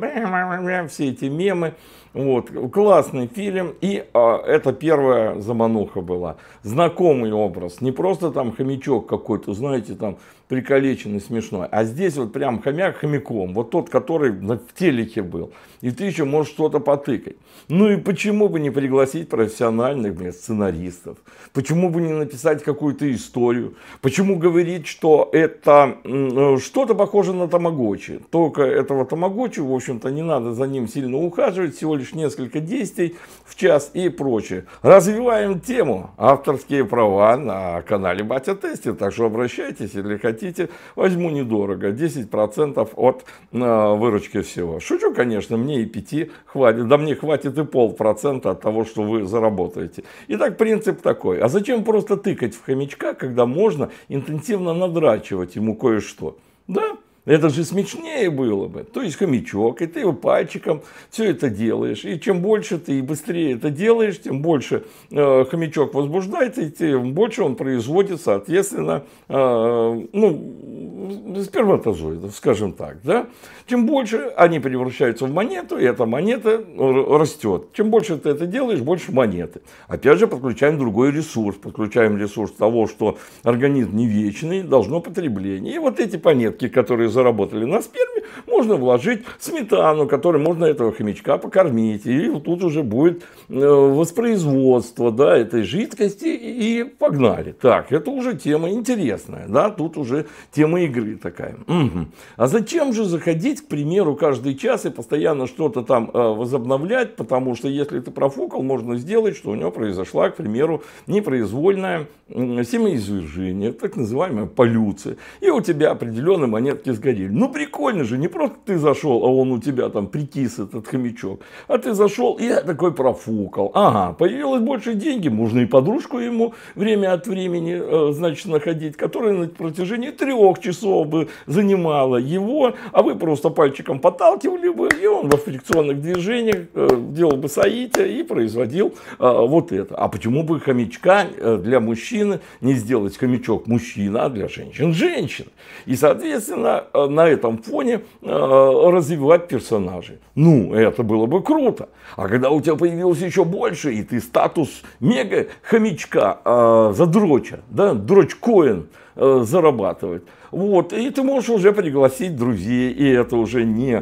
все эти мемы. Вот, классный фильм, и а, это первая замануха была. Знакомый образ, не просто там хомячок какой-то, знаете, там приколеченный, смешной, а здесь вот прям хомяк хомяком, вот тот, который в телеке был, и ты еще можешь что-то потыкать. Ну и почему бы не пригласить профессиональных блин, сценаристов? Почему бы не написать какую-то историю? Почему говорить, что это э, что-то похоже похоже на тамагочи. Только этого тамагочи, в общем-то, не надо за ним сильно ухаживать, всего лишь несколько действий в час и прочее. Развиваем тему авторские права на канале Батя Тести, так что обращайтесь, если хотите, возьму недорого, 10% от э, выручки всего. Шучу, конечно, мне и 5 хватит, да мне хватит и полпроцента от того, что вы заработаете. Итак, принцип такой, а зачем просто тыкать в хомячка, когда можно интенсивно надрачивать ему кое-что? Да, это же смешнее было бы. То есть хомячок, и ты его пальчиком все это делаешь. И чем больше ты и быстрее это делаешь, тем больше э, хомячок возбуждается, и тем больше он производит, соответственно, э, ну, сперматозоидов, скажем так. Да? Чем больше они превращаются в монету, и эта монета растет. Чем больше ты это делаешь, больше монеты. Опять же, подключаем другой ресурс. Подключаем ресурс того, что организм не вечный, должно потребление. И вот эти монетки, которые заработали на сперме, можно вложить сметану, которой можно этого хомячка покормить. И тут уже будет э, воспроизводство да, этой жидкости. И погнали. Так, это уже тема интересная. Да? Тут уже тема игры такая. Угу. А зачем же заходить, к примеру, каждый час и постоянно что-то там э, возобновлять? Потому что если ты профукал, можно сделать, что у него произошла, к примеру, непроизвольная семяизвержение, так называемая полюция. И у тебя определенные монетки с сгодили. Ну прикольно же, не просто ты зашел, а он у тебя там прикис этот хомячок, а ты зашел и такой профукал. Ага, появилось больше деньги, можно и подружку ему время от времени, э, значит, находить, которая на протяжении трех часов бы занимала его, а вы просто пальчиком поталкивали бы, и он во фрикционных движениях э, делал бы соитие и производил э, вот это. А почему бы хомячка для мужчины не сделать хомячок мужчина, а для женщин женщин? И, соответственно, Э, на этом фоне э, развивать персонажей. Ну, это было бы круто. А когда у тебя появилось еще больше, и ты статус мега-хомячка, э, задроча, да, дроч Коин зарабатывает. Вот, и ты можешь уже пригласить друзей, и это уже не э,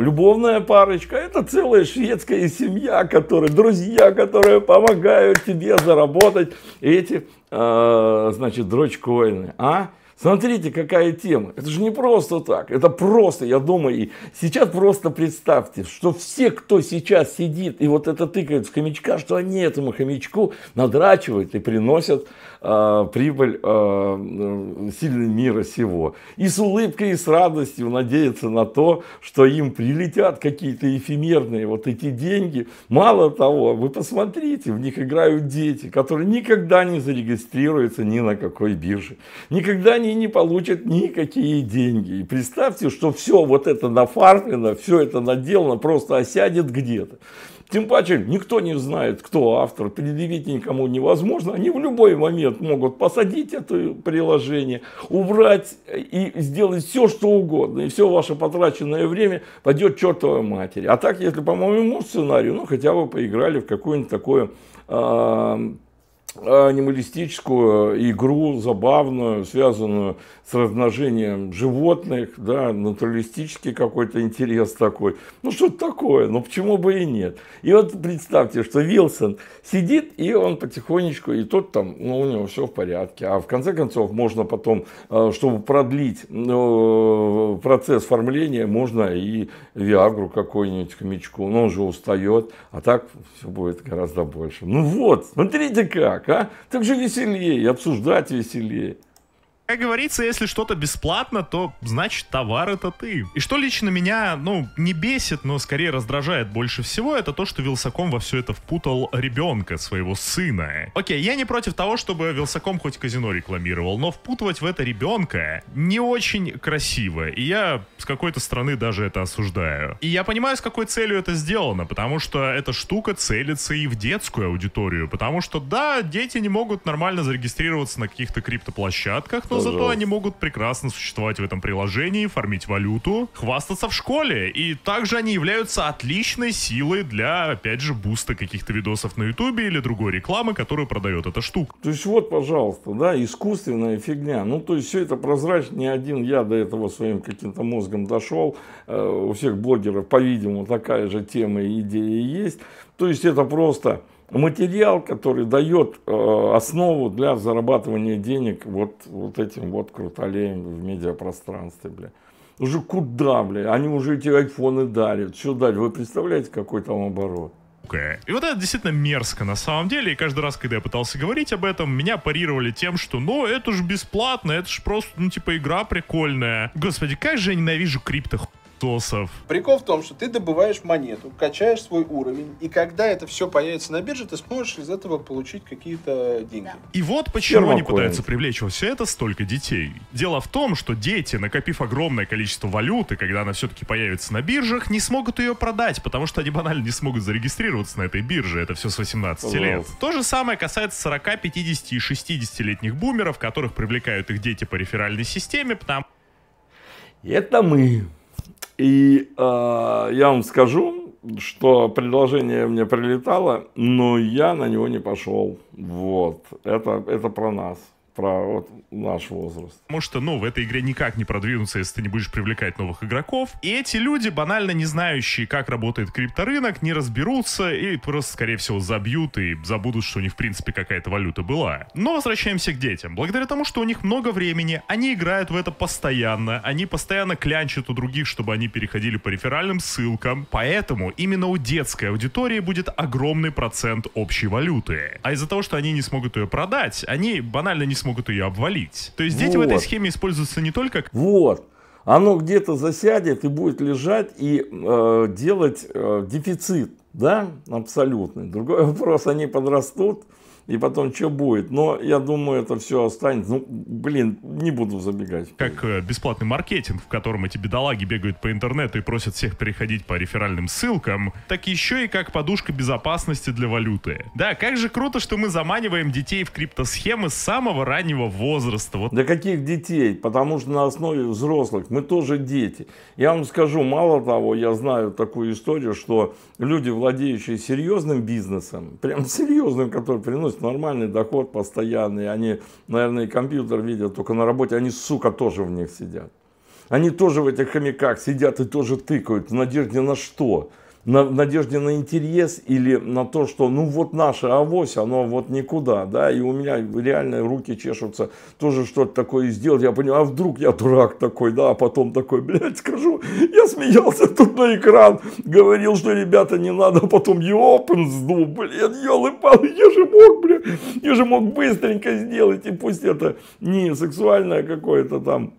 любовная парочка, это целая шведская семья, которые, друзья, которые помогают тебе заработать эти, э, значит, дрочкоины, а? Смотрите, какая тема. Это же не просто так. Это просто, я думаю, и сейчас просто представьте, что все, кто сейчас сидит и вот это тыкает в хомячка, что они этому хомячку надрачивают и приносят а, прибыль а, сильный мира сего. И с улыбкой и с радостью надеяться на то, что им прилетят какие-то эфемерные вот эти деньги. Мало того, вы посмотрите, в них играют дети, которые никогда не зарегистрируются ни на какой бирже. Никогда они не получат никакие деньги. И представьте, что все вот это нафармлено, все это наделано, просто осядет где-то. Тем паче никто не знает, кто автор, предъявить никому невозможно. Они в любой момент могут посадить это приложение, убрать и сделать все, что угодно. И все ваше потраченное время пойдет чертовой матери. А так, если по моему сценарию, ну хотя бы поиграли в какую-нибудь такую... А, а, анималистическую игру, забавную, связанную с размножением животных, да, натуралистический какой-то интерес такой. Ну, что-то такое, ну, почему бы и нет. И вот представьте, что Вилсон сидит, и он потихонечку, и тот там, ну, у него все в порядке. А в конце концов, можно потом, э, чтобы продлить ну, процесс оформления, можно и Виагру какую-нибудь хомячку, но он же устает, а так все будет гораздо больше. Ну вот, смотрите как, а? Так же веселее, обсуждать веселее. Как говорится, если что-то бесплатно, то значит товар это ты. И что лично меня, ну, не бесит, но скорее раздражает больше всего, это то, что Вилсаком во все это впутал ребенка, своего сына. Окей, я не против того, чтобы Вилсаком хоть казино рекламировал, но впутывать в это ребенка не очень красиво. И я с какой-то стороны даже это осуждаю. И я понимаю, с какой целью это сделано, потому что эта штука целится и в детскую аудиторию, потому что, да, дети не могут нормально зарегистрироваться на каких-то криптоплощадках, но зато они могут прекрасно существовать в этом приложении, фармить валюту, хвастаться в школе. И также они являются отличной силой для, опять же, буста каких-то видосов на ютубе или другой рекламы, которую продает эта штука. То есть вот, пожалуйста, да, искусственная фигня. Ну, то есть все это прозрачно, не один я до этого своим каким-то мозгом дошел. Э, у всех блогеров, по-видимому, такая же тема и идея есть. То есть это просто материал, который дает э, основу для зарабатывания денег вот, вот этим вот крутолеем в медиапространстве, бля. Уже куда, бля, они уже эти айфоны дарят, что дарят, вы представляете, какой там оборот? И вот это действительно мерзко на самом деле. И каждый раз, когда я пытался говорить об этом, меня парировали тем, что ну это же бесплатно, это же просто, ну типа игра прикольная. Господи, как же я ненавижу крипто Тосов. Прикол в том, что ты добываешь монету, качаешь свой уровень, и когда это все появится на бирже, ты сможешь из этого получить какие-то деньги. Да. И вот почему они пытаются привлечь во все это столько детей. Дело в том, что дети, накопив огромное количество валюты, когда она все-таки появится на биржах, не смогут ее продать, потому что они банально не смогут зарегистрироваться на этой бирже. Это все с 18 лет. То же самое касается 40, 50 и 60-летних бумеров, которых привлекают их дети по реферальной системе, потому... Это мы. И э, я вам скажу, что предложение мне прилетало, но я на него не пошел. Вот, это, это про нас про вот наш возраст. Потому что, ну, в этой игре никак не продвинуться, если ты не будешь привлекать новых игроков. И эти люди, банально не знающие, как работает крипторынок, не разберутся и просто, скорее всего, забьют и забудут, что у них, в принципе, какая-то валюта была. Но возвращаемся к детям. Благодаря тому, что у них много времени, они играют в это постоянно, они постоянно клянчат у других, чтобы они переходили по реферальным ссылкам. Поэтому именно у детской аудитории будет огромный процент общей валюты. А из-за того, что они не смогут ее продать, они банально не смогут могут ее обвалить. То есть дети вот. в этой схеме используются не только... Вот. Оно где-то засядет и будет лежать и э, делать э, дефицит да, абсолютный. Другой (laughs) вопрос, они подрастут, и потом что будет. Но я думаю, это все останется. Ну, блин, не буду забегать. Как э, бесплатный маркетинг, в котором эти бедолаги бегают по интернету и просят всех переходить по реферальным ссылкам, так еще и как подушка безопасности для валюты. Да, как же круто, что мы заманиваем детей в криптосхемы с самого раннего возраста. Вот. для каких детей? Потому что на основе взрослых мы тоже дети. Я вам скажу, мало того, я знаю такую историю, что люди, владеют владеющие серьезным бизнесом, прям серьезным, который приносит нормальный доход постоянный, они, наверное, и компьютер видят только на работе, они, сука, тоже в них сидят. Они тоже в этих хомяках сидят и тоже тыкают в надежде на что? на, надежде на интерес или на то, что ну вот наша авось, оно вот никуда, да, и у меня реально руки чешутся тоже что-то такое сделать, я понимаю, а вдруг я дурак такой, да, а потом такой, блядь, скажу, я смеялся тут на экран, говорил, что ребята не надо, а потом ёпнс, ну, блин, ёлы-палы, я же мог, блядь, я же мог быстренько сделать, и пусть это не сексуальное какое-то там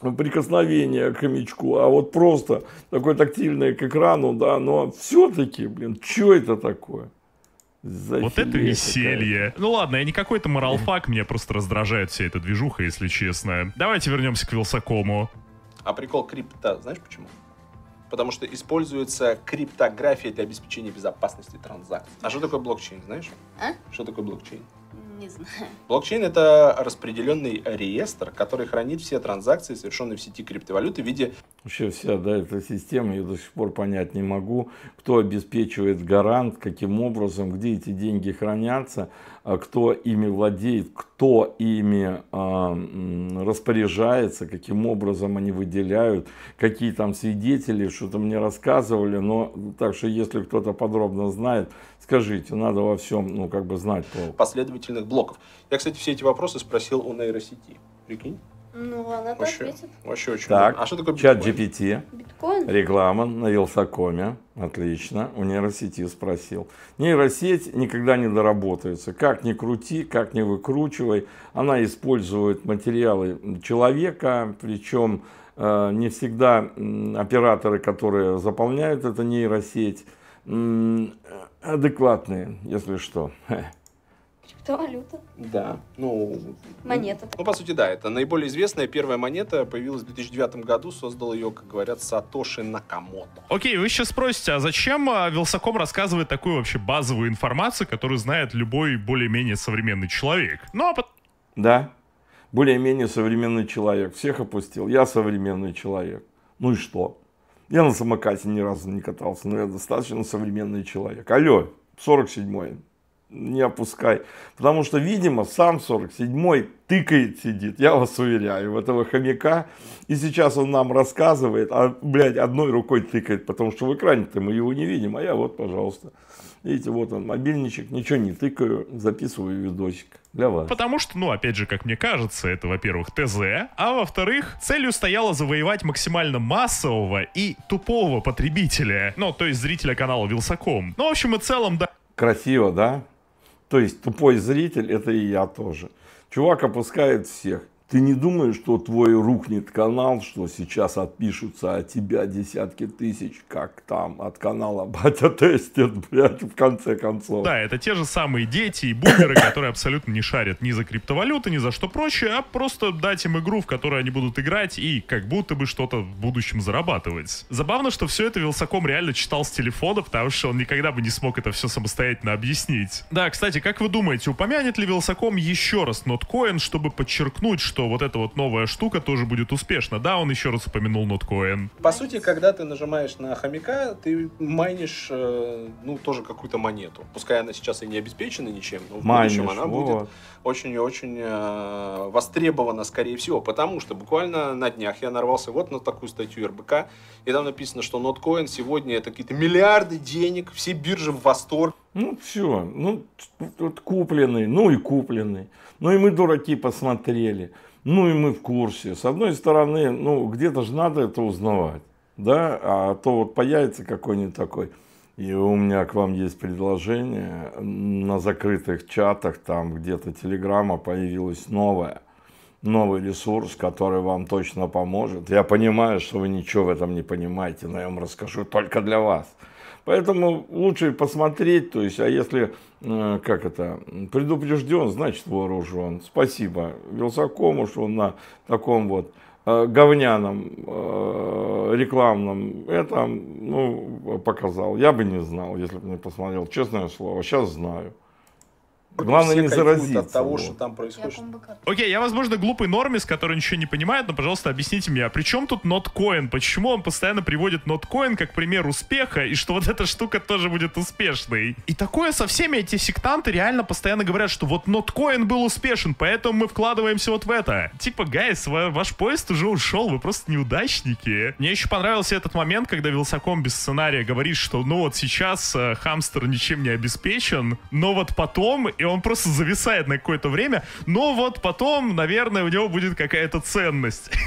прикосновение к хомячку, а вот просто такой тактильный, к экрану, да, но все-таки, блин, что это такое? За вот это веселье. Такая. Ну ладно, я не какой-то моралфак, меня просто раздражает вся эта движуха, если честно. Давайте вернемся к Вилсакому. А прикол крипта, знаешь почему? Потому что используется криптография для обеспечения безопасности транзакций. А что такое блокчейн, знаешь? А? Что такое блокчейн? Не знаю. Блокчейн — это распределенный реестр, который хранит все транзакции, совершенные в сети криптовалюты в виде... Вообще вся да, эта система, я до сих пор понять не могу, кто обеспечивает гарант, каким образом, где эти деньги хранятся, а кто ими владеет, кто ими э, распоряжается, каким образом они выделяют, какие там свидетели, что-то мне рассказывали, но так что если кто-то подробно знает, скажите, надо во всем, ну, как бы знать. Про... Последовательных блоков. Я, кстати, все эти вопросы спросил у нейросети. Прикинь? Ну, она вообще, ответит. Вообще очень так, А что такое чат биткоин? Чат GPT. Биткоин? Реклама на Вилсакоме. Отлично. У нейросети спросил. Нейросеть никогда не доработается. Как ни крути, как ни выкручивай. Она использует материалы человека, причем э, не всегда операторы, которые заполняют эту нейросеть, э, адекватные, если что. (laughs) Криптовалюта. Да. Ну, Монета. Ну, по сути, да, это наиболее известная первая монета, появилась в 2009 году, создал ее, как говорят, Сатоши Накамото. Окей, вы сейчас спросите, а зачем а, Вилсаком рассказывает такую вообще базовую информацию, которую знает любой более-менее современный человек? Ну, а потом... Да, более-менее современный человек. Всех опустил, я современный человек. Ну и что? Я на самокате ни разу не катался, но я достаточно современный человек. Алло, 47-й не опускай. Потому что, видимо, сам 47-й тыкает, сидит, я вас уверяю, в этого хомяка. И сейчас он нам рассказывает, а, блядь, одной рукой тыкает, потому что в экране-то мы его не видим, а я вот, пожалуйста. Видите, вот он, мобильничек, ничего не тыкаю, записываю видосик для вас. Потому что, ну, опять же, как мне кажется, это, во-первых, ТЗ, а во-вторых, целью стояло завоевать максимально массового и тупого потребителя, ну, то есть зрителя канала Вилсаком. Ну, в общем и целом, да. Красиво, да? То есть тупой зритель это и я тоже. Чувак опускает всех. Ты не думаешь, что твой рухнет канал, что сейчас отпишутся от тебя десятки тысяч, как там, от канала «Батя тестит», блядь, в конце концов. Да, это те же самые дети и бумеры, которые абсолютно не шарят ни за криптовалюты, ни за что прочее, а просто дать им игру, в которой они будут играть и как будто бы что-то в будущем зарабатывать. Забавно, что все это Вилсаком реально читал с телефона, потому что он никогда бы не смог это все самостоятельно объяснить. Да, кстати, как вы думаете, упомянет ли Вилсаком еще раз ноткоин, чтобы подчеркнуть, что что вот эта вот новая штука тоже будет успешна. Да, он еще раз упомянул ноткоин. По сути, когда ты нажимаешь на хомяка, ты майнишь, э, ну, тоже какую-то монету. Пускай она сейчас и не обеспечена ничем, но в майнишь, будущем она вот. будет очень и очень э, востребована, скорее всего, потому что буквально на днях я нарвался вот на такую статью РБК, и там написано, что ноткоин сегодня это какие-то миллиарды денег, все биржи в восторг. Ну, все, ну, вот купленный, ну и купленный. Ну и мы, дураки, посмотрели. Ну и мы в курсе. С одной стороны, ну где-то же надо это узнавать, да, а то вот появится какой-нибудь такой. И у меня к вам есть предложение на закрытых чатах, там где-то Телеграма появилась новая, новый ресурс, который вам точно поможет. Я понимаю, что вы ничего в этом не понимаете, но я вам расскажу только для вас. Поэтому лучше посмотреть, то есть, а если, э, как это, предупрежден, значит вооружен. Спасибо Вилсакому, что он на таком вот э, говняном э, рекламном этом ну, показал. Я бы не знал, если бы не посмотрел. Честное слово, сейчас знаю. Главное не заразиться. от того, что там происходит. Окей, okay, я, возможно, глупый нормис, который ничего не понимает, но, пожалуйста, объясните мне, а при чем тут ноткоин? Почему он постоянно приводит ноткоин как пример успеха, и что вот эта штука тоже будет успешной? И такое со всеми эти сектанты реально постоянно говорят, что вот ноткоин был успешен, поэтому мы вкладываемся вот в это. Типа, гайс, ваш поезд уже ушел, вы просто неудачники. Мне еще понравился этот момент, когда Вилсаком без сценария говорит, что ну вот сейчас э, хамстер ничем не обеспечен, но вот потом, и он просто зависает на какое-то время, но вот потом, наверное, у него будет какая-то ценность. (laughs)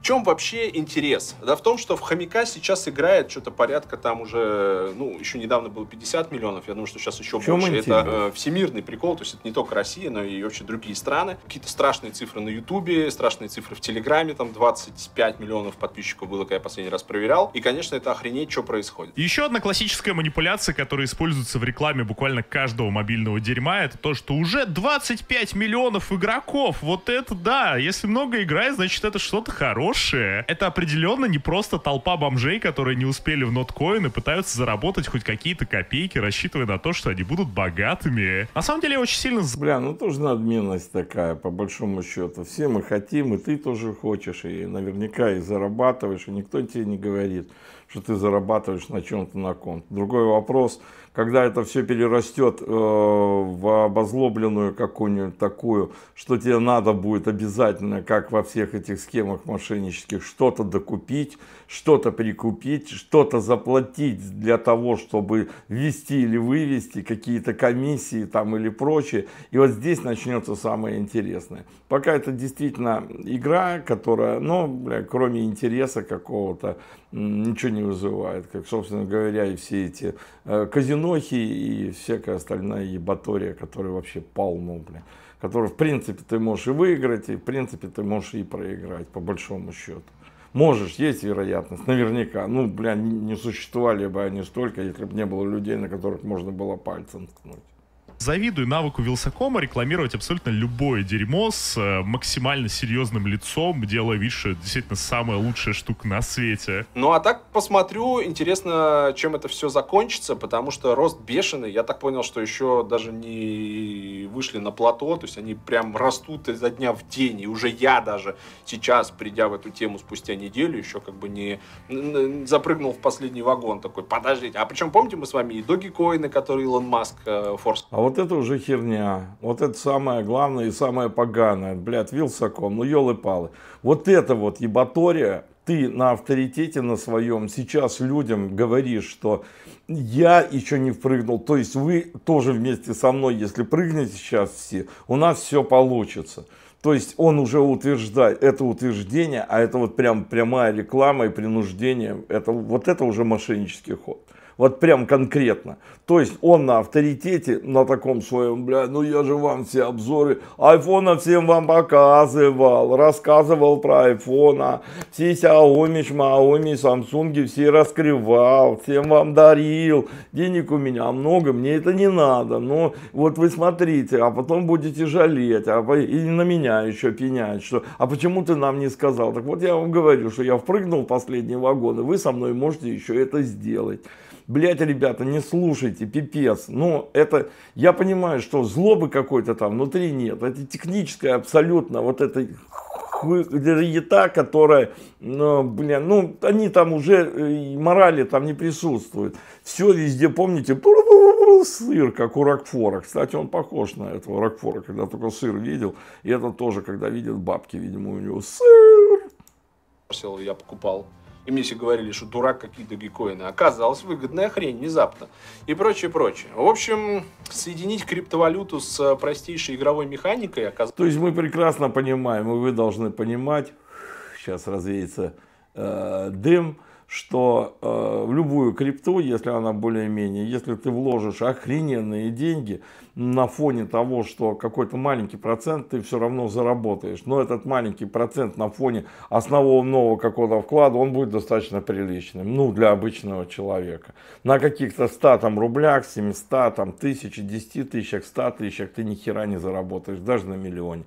В чем вообще интерес? Да в том, что в хомяка сейчас играет что-то порядка там уже, ну, еще недавно было 50 миллионов, я думаю, что сейчас еще больше. Интерес? Это э, всемирный прикол, то есть это не только Россия, но и вообще другие страны. Какие-то страшные цифры на Ютубе, страшные цифры в Телеграме, там 25 миллионов подписчиков было, когда я последний раз проверял. И, конечно, это охренеть, что происходит. Еще одна классическая манипуляция, которая используется в рекламе буквально каждого мобильного дерьма, это то, что уже 25 миллионов игроков. Вот это да, если много играет, значит это что-то хорошее хорошие, это определенно не просто толпа бомжей, которые не успели в ноткоин и пытаются заработать хоть какие-то копейки, рассчитывая на то, что они будут богатыми. На самом деле очень сильно... Бля, ну тоже надменность такая, по большому счету. Все мы хотим, и ты тоже хочешь, и наверняка и зарабатываешь, и никто тебе не говорит, что ты зарабатываешь на чем-то, на ком Другой вопрос, когда это все перерастет э, в обозлобленную какую-нибудь такую, что тебе надо будет обязательно, как во всех этих схемах мошеннических, что-то докупить, что-то прикупить, что-то заплатить для того, чтобы ввести или вывести какие-то комиссии там или прочее. И вот здесь начнется самое интересное. Пока это действительно игра, которая, ну, бля, кроме интереса какого-то, ничего не вызывает. Как, собственно говоря, и все эти э, казино Енохи и всякая остальная ебатория, которая вообще полно, блин. Которую, в принципе, ты можешь и выиграть, и, в принципе, ты можешь и проиграть, по большому счету. Можешь, есть вероятность, наверняка. Ну, бля, не существовали бы они столько, если бы не было людей, на которых можно было пальцем ткнуть завидую навыку Вилсакома рекламировать абсолютно любое дерьмо с э, максимально серьезным лицом, делая вид, что это действительно самая лучшая штука на свете. Ну, а так посмотрю, интересно, чем это все закончится, потому что рост бешеный. Я так понял, что еще даже не вышли на плато, то есть они прям растут изо дня в день, и уже я даже сейчас, придя в эту тему спустя неделю, еще как бы не запрыгнул в последний вагон такой, подождите, а причем помните мы с вами и Доги Коины, которые Илон Маск э, форс. А вот это уже херня. Вот это самое главное и самое поганое. Блядь, Вилсаком, ну елы-палы. Вот это вот ебатория, ты на авторитете на своем сейчас людям говоришь, что я еще не впрыгнул, то есть вы тоже вместе со мной, если прыгнете сейчас все, у нас все получится. То есть он уже утверждает, это утверждение, а это вот прям прямая реклама и принуждение, это, вот это уже мошеннический ход. Вот прям конкретно. То есть он на авторитете, на таком своем, бля, ну я же вам все обзоры айфона всем вам показывал, рассказывал про айфона, все Xiaomi, Xiaomi, Samsung все раскрывал, всем вам дарил, денег у меня много, мне это не надо, но вот вы смотрите, а потом будете жалеть, а, и на меня еще пенять, что, а почему ты нам не сказал? Так вот я вам говорю, что я впрыгнул в последний вагон, и вы со мной можете еще это сделать. Блять, ребята, не слушайте слушайте, пипец. Ну, это, я понимаю, что злобы какой-то там внутри нет. Это техническая абсолютно, вот это хуета, которая, ну, блин, ну, они там уже, э, морали там не присутствует. Все везде, помните, сыр, как у Рокфора. Кстати, он похож на этого Рокфора, когда только сыр видел. И это тоже, когда видят бабки, видимо, у него сыр. Я покупал и мне все говорили, что дурак какие-то гикоины. Оказалось, выгодная хрень внезапно. И прочее, прочее. В общем, соединить криптовалюту с э, простейшей игровой механикой оказалось... То есть мы прекрасно понимаем, и вы должны понимать, сейчас развеется э, дым, что э, в любую крипту, если она более-менее, если ты вложишь охрененные деньги, на фоне того, что какой-то маленький процент ты все равно заработаешь. Но этот маленький процент на фоне основного какого-то вклада, он будет достаточно приличным, ну, для обычного человека. На каких-то 100 там, рублях, 700, там, тысяч, 10 тысячах, 100 тысячах ты ни хера не заработаешь, даже на миллионе.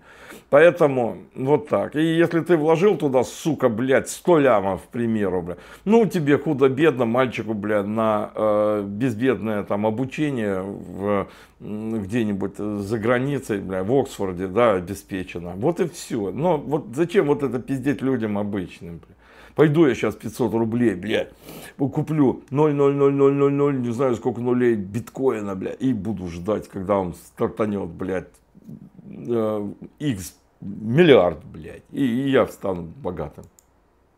Поэтому вот так. И если ты вложил туда, сука, блядь, 100 лямов, к примеру, блядь, ну, тебе худо-бедно, мальчику, блядь, на э, безбедное там обучение в где-нибудь э, за границей, бля, в Оксфорде, да, обеспечено. Вот и все. Но вот зачем вот это пиздеть людям обычным, бля? Пойду я сейчас 500 рублей, бля, куплю 0,00000, не знаю сколько нулей биткоина, бля, и буду ждать, когда он стартанет, блядь, э, x миллиард, блядь, и, и я стану богатым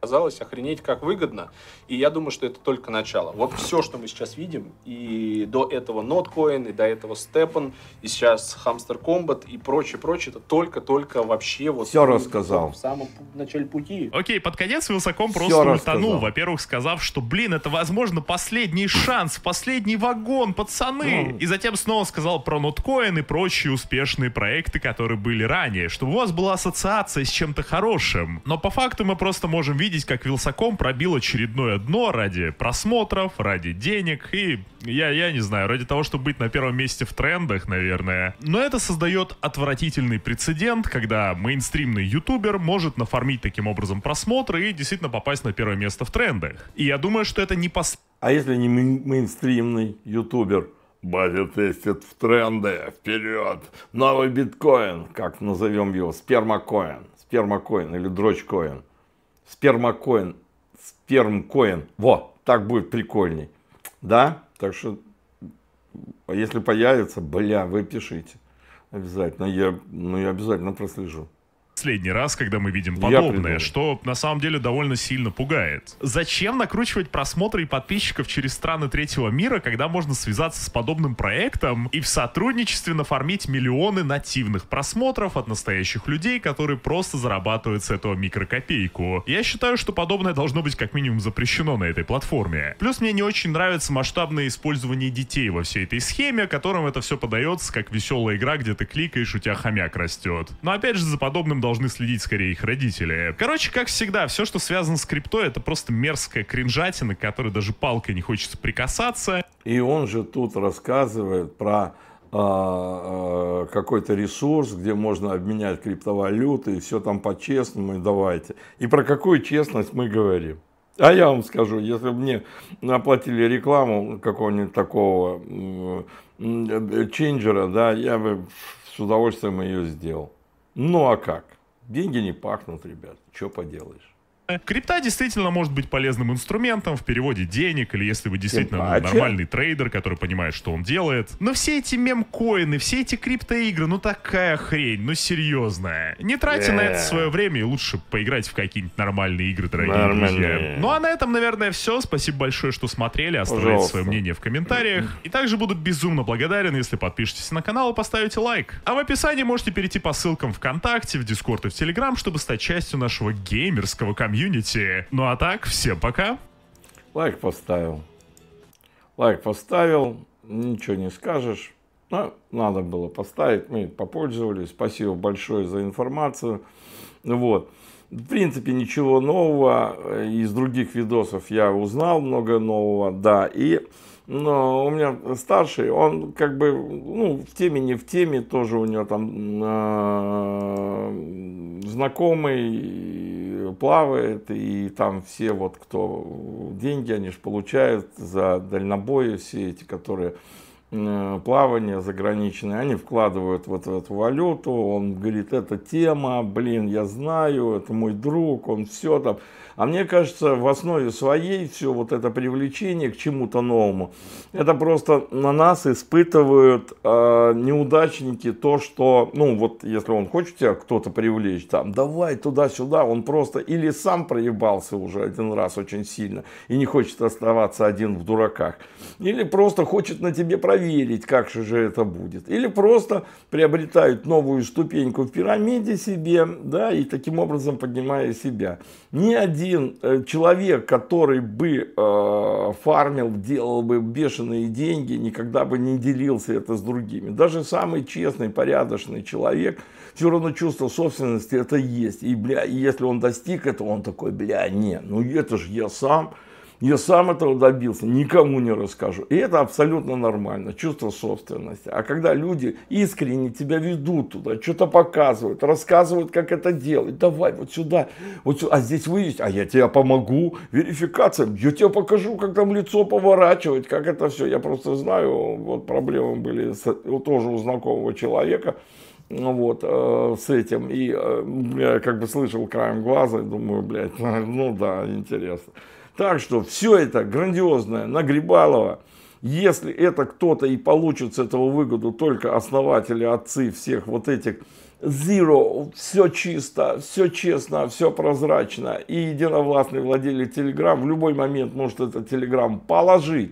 оказалось охренеть как выгодно. И я думаю, что это только начало. Вот все, что мы сейчас видим, и до этого Notcoin, и до этого Степан, и сейчас Hamster Combat и прочее, прочее, это только-только вообще вот... Все рассказал. В самом начале пути. Окей, под конец Вилсаком просто рассказал. ультанул. Во-первых, сказав, что, блин, это, возможно, последний шанс, последний вагон, пацаны. Ну. И затем снова сказал про Notcoin и прочие успешные проекты, которые были ранее, что у вас была ассоциация с чем-то хорошим. Но по факту мы просто можем видеть, видеть, как Вилсаком пробил очередное дно ради просмотров, ради денег и, я, я не знаю, ради того, чтобы быть на первом месте в трендах, наверное. Но это создает отвратительный прецедент, когда мейнстримный ютубер может нафармить таким образом просмотры и действительно попасть на первое место в трендах. И я думаю, что это не пос... А если не мейнстримный ютубер? Бази тестит в тренды, вперед, новый биткоин, как назовем его, спермакоин, спермакоин или дрочкоин. Спермакоин. Спермкоин. Во, так будет прикольней. Да? Так что, а если появится, бля, вы пишите. Обязательно. Я, ну, я обязательно прослежу последний раз, когда мы видим подобное, что на самом деле довольно сильно пугает. Зачем накручивать просмотры и подписчиков через страны третьего мира, когда можно связаться с подобным проектом и в сотрудничестве нафармить миллионы нативных просмотров от настоящих людей, которые просто зарабатывают с этого микрокопейку? Я считаю, что подобное должно быть как минимум запрещено на этой платформе. Плюс мне не очень нравится масштабное использование детей во всей этой схеме, которым это все подается как веселая игра, где ты кликаешь, у тебя хомяк растет. Но опять же, за подобным должны следить скорее их родители. Короче, как всегда, все, что связано с крипто, это просто мерзкая кринжатина, к которой даже палкой не хочется прикасаться. И он же тут рассказывает про а, а, какой-то ресурс, где можно обменять криптовалюты, и все там по-честному, и давайте. И про какую честность мы говорим? А я вам скажу, если бы мне оплатили рекламу какого-нибудь такого э, э чинджера, да, я бы с удовольствием ее сделал. Ну а как? Деньги не пахнут, ребят, что поделаешь. Э, крипта действительно может быть полезным инструментом в переводе денег, или если вы действительно ну, нормальный трейдер, который понимает, что он делает. Но все эти мемкоины, все эти криптоигры, ну такая хрень, ну серьезная. Не тратьте yeah. на это э. свое время и лучше поиграть в какие-нибудь нормальные игры, дорогие нормальные. друзья. Ну а на этом, наверное, все. Спасибо большое, что смотрели. Оставляйте Пожалуйста. свое мнение в комментариях. И также буду безумно благодарен, если подпишетесь на канал и поставите лайк. А в описании можете перейти по ссылкам ВКонтакте, в Дискорд и в Телеграм, чтобы стать частью нашего геймерского комьюнити комьюнити. Ну а так, всем пока. Лайк поставил. Лайк поставил, ничего не скажешь. Но ну, надо было поставить, мы попользовались. Спасибо большое за информацию. Вот. В принципе, ничего нового. Из других видосов я узнал много нового, да. И но у меня старший, он как бы, ну, в теме, не в теме, тоже у него там э, знакомый плавает, и там все вот, кто деньги, они же получают за дальнобои все эти, которые Э, плавания заграничные, они вкладывают вот в эту валюту, он говорит, это тема, блин, я знаю, это мой друг, он все там. А мне кажется, в основе своей все вот это привлечение к чему-то новому, это просто на нас испытывают э, неудачники то, что, ну вот если он хочет тебя кто-то привлечь, там, давай туда-сюда, он просто или сам проебался уже один раз очень сильно и не хочет оставаться один в дураках, или просто хочет на тебе проверить, поверить, как же это будет. Или просто приобретают новую ступеньку в пирамиде себе, да, и таким образом поднимая себя. Ни один э, человек, который бы э, фармил, делал бы бешеные деньги, никогда бы не делился это с другими. Даже самый честный, порядочный человек все равно чувство собственности это есть. И, бля, и если он достиг этого, он такой, бля, не, ну это же я сам, я сам этого добился, никому не расскажу. И это абсолютно нормально, чувство собственности. А когда люди искренне тебя ведут туда, что-то показывают, рассказывают, как это делать, давай вот сюда, вот сюда, а здесь выйдешь, а я тебе помогу, верификация, я тебе покажу, как там лицо поворачивать, как это все. Я просто знаю, вот проблемы были тоже у знакомого человека, вот, э, с этим. И э, я как бы слышал краем глаза и думаю, блядь, (laughs) ну да, интересно. Так что все это грандиозное Нагребалово, если это кто-то и получит с этого выгоду, только основатели, отцы всех вот этих Zero, все чисто, все честно, все прозрачно. И единовластный владелец Telegram в любой момент может этот Telegram положить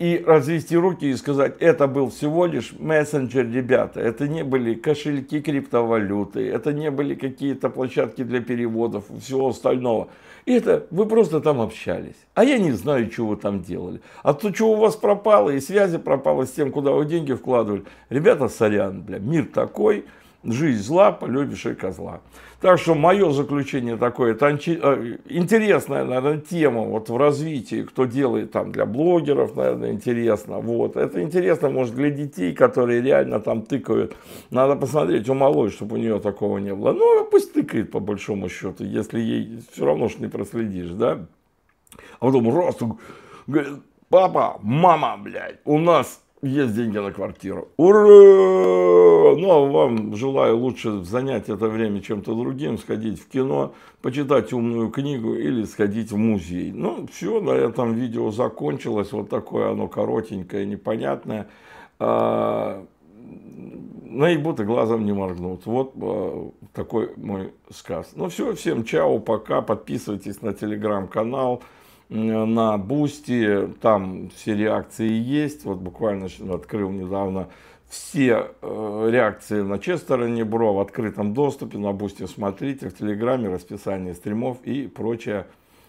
и развести руки и сказать, это был всего лишь мессенджер, ребята, это не были кошельки криптовалюты, это не были какие-то площадки для переводов и всего остального. И это вы просто там общались. А я не знаю, что вы там делали. А то, что у вас пропало, и связи пропало с тем, куда вы деньги вкладывали. Ребята, сорян, бля, мир такой – жизнь зла, полюбишь и козла. Так что мое заключение такое, это э, интересная, наверное, тема вот в развитии, кто делает там для блогеров, наверное, интересно. Вот. Это интересно, может, для детей, которые реально там тыкают. Надо посмотреть у малой, чтобы у нее такого не было. Ну, а пусть тыкает по большому счету, если ей все равно что не проследишь, да? А потом раз, говорит, папа, мама, блядь, у нас есть деньги на квартиру. Ура! Ну, а вам желаю лучше занять это время чем-то другим, сходить в кино, почитать умную книгу или сходить в музей. Ну, все, на этом видео закончилось. Вот такое оно коротенькое, непонятное. А, Наибуты глазом не моргнут. Вот а, такой мой сказ. Ну все, всем чао, пока. Подписывайтесь на телеграм-канал. Э, на Бусти, там все реакции есть. Вот буквально открыл недавно все э, реакции на Честера Небро в открытом доступе, на Бусти смотрите, в Телеграме расписание стримов и прочая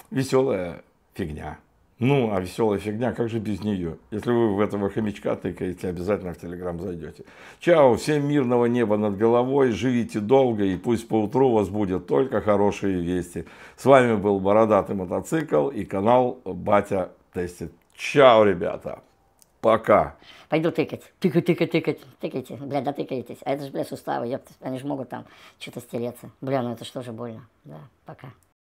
веселая фигня. Ну, а веселая фигня, как же без нее? Если вы в этого хомячка тыкаете, обязательно в Телеграм зайдете. Чао, всем мирного неба над головой, живите долго и пусть поутру вас будет только хорошие вести. С вами был Бородатый Мотоцикл и канал Батя Тестит. Чао, ребята! Пока. Пойду тыкать. Тыкать, тыкать, тыкать. Тыкайте. Бля, дотыкаетесь. А это же, бля, суставы, ёпта. Они же могут там что-то стереться. Бля, ну это что же больно. Да, пока.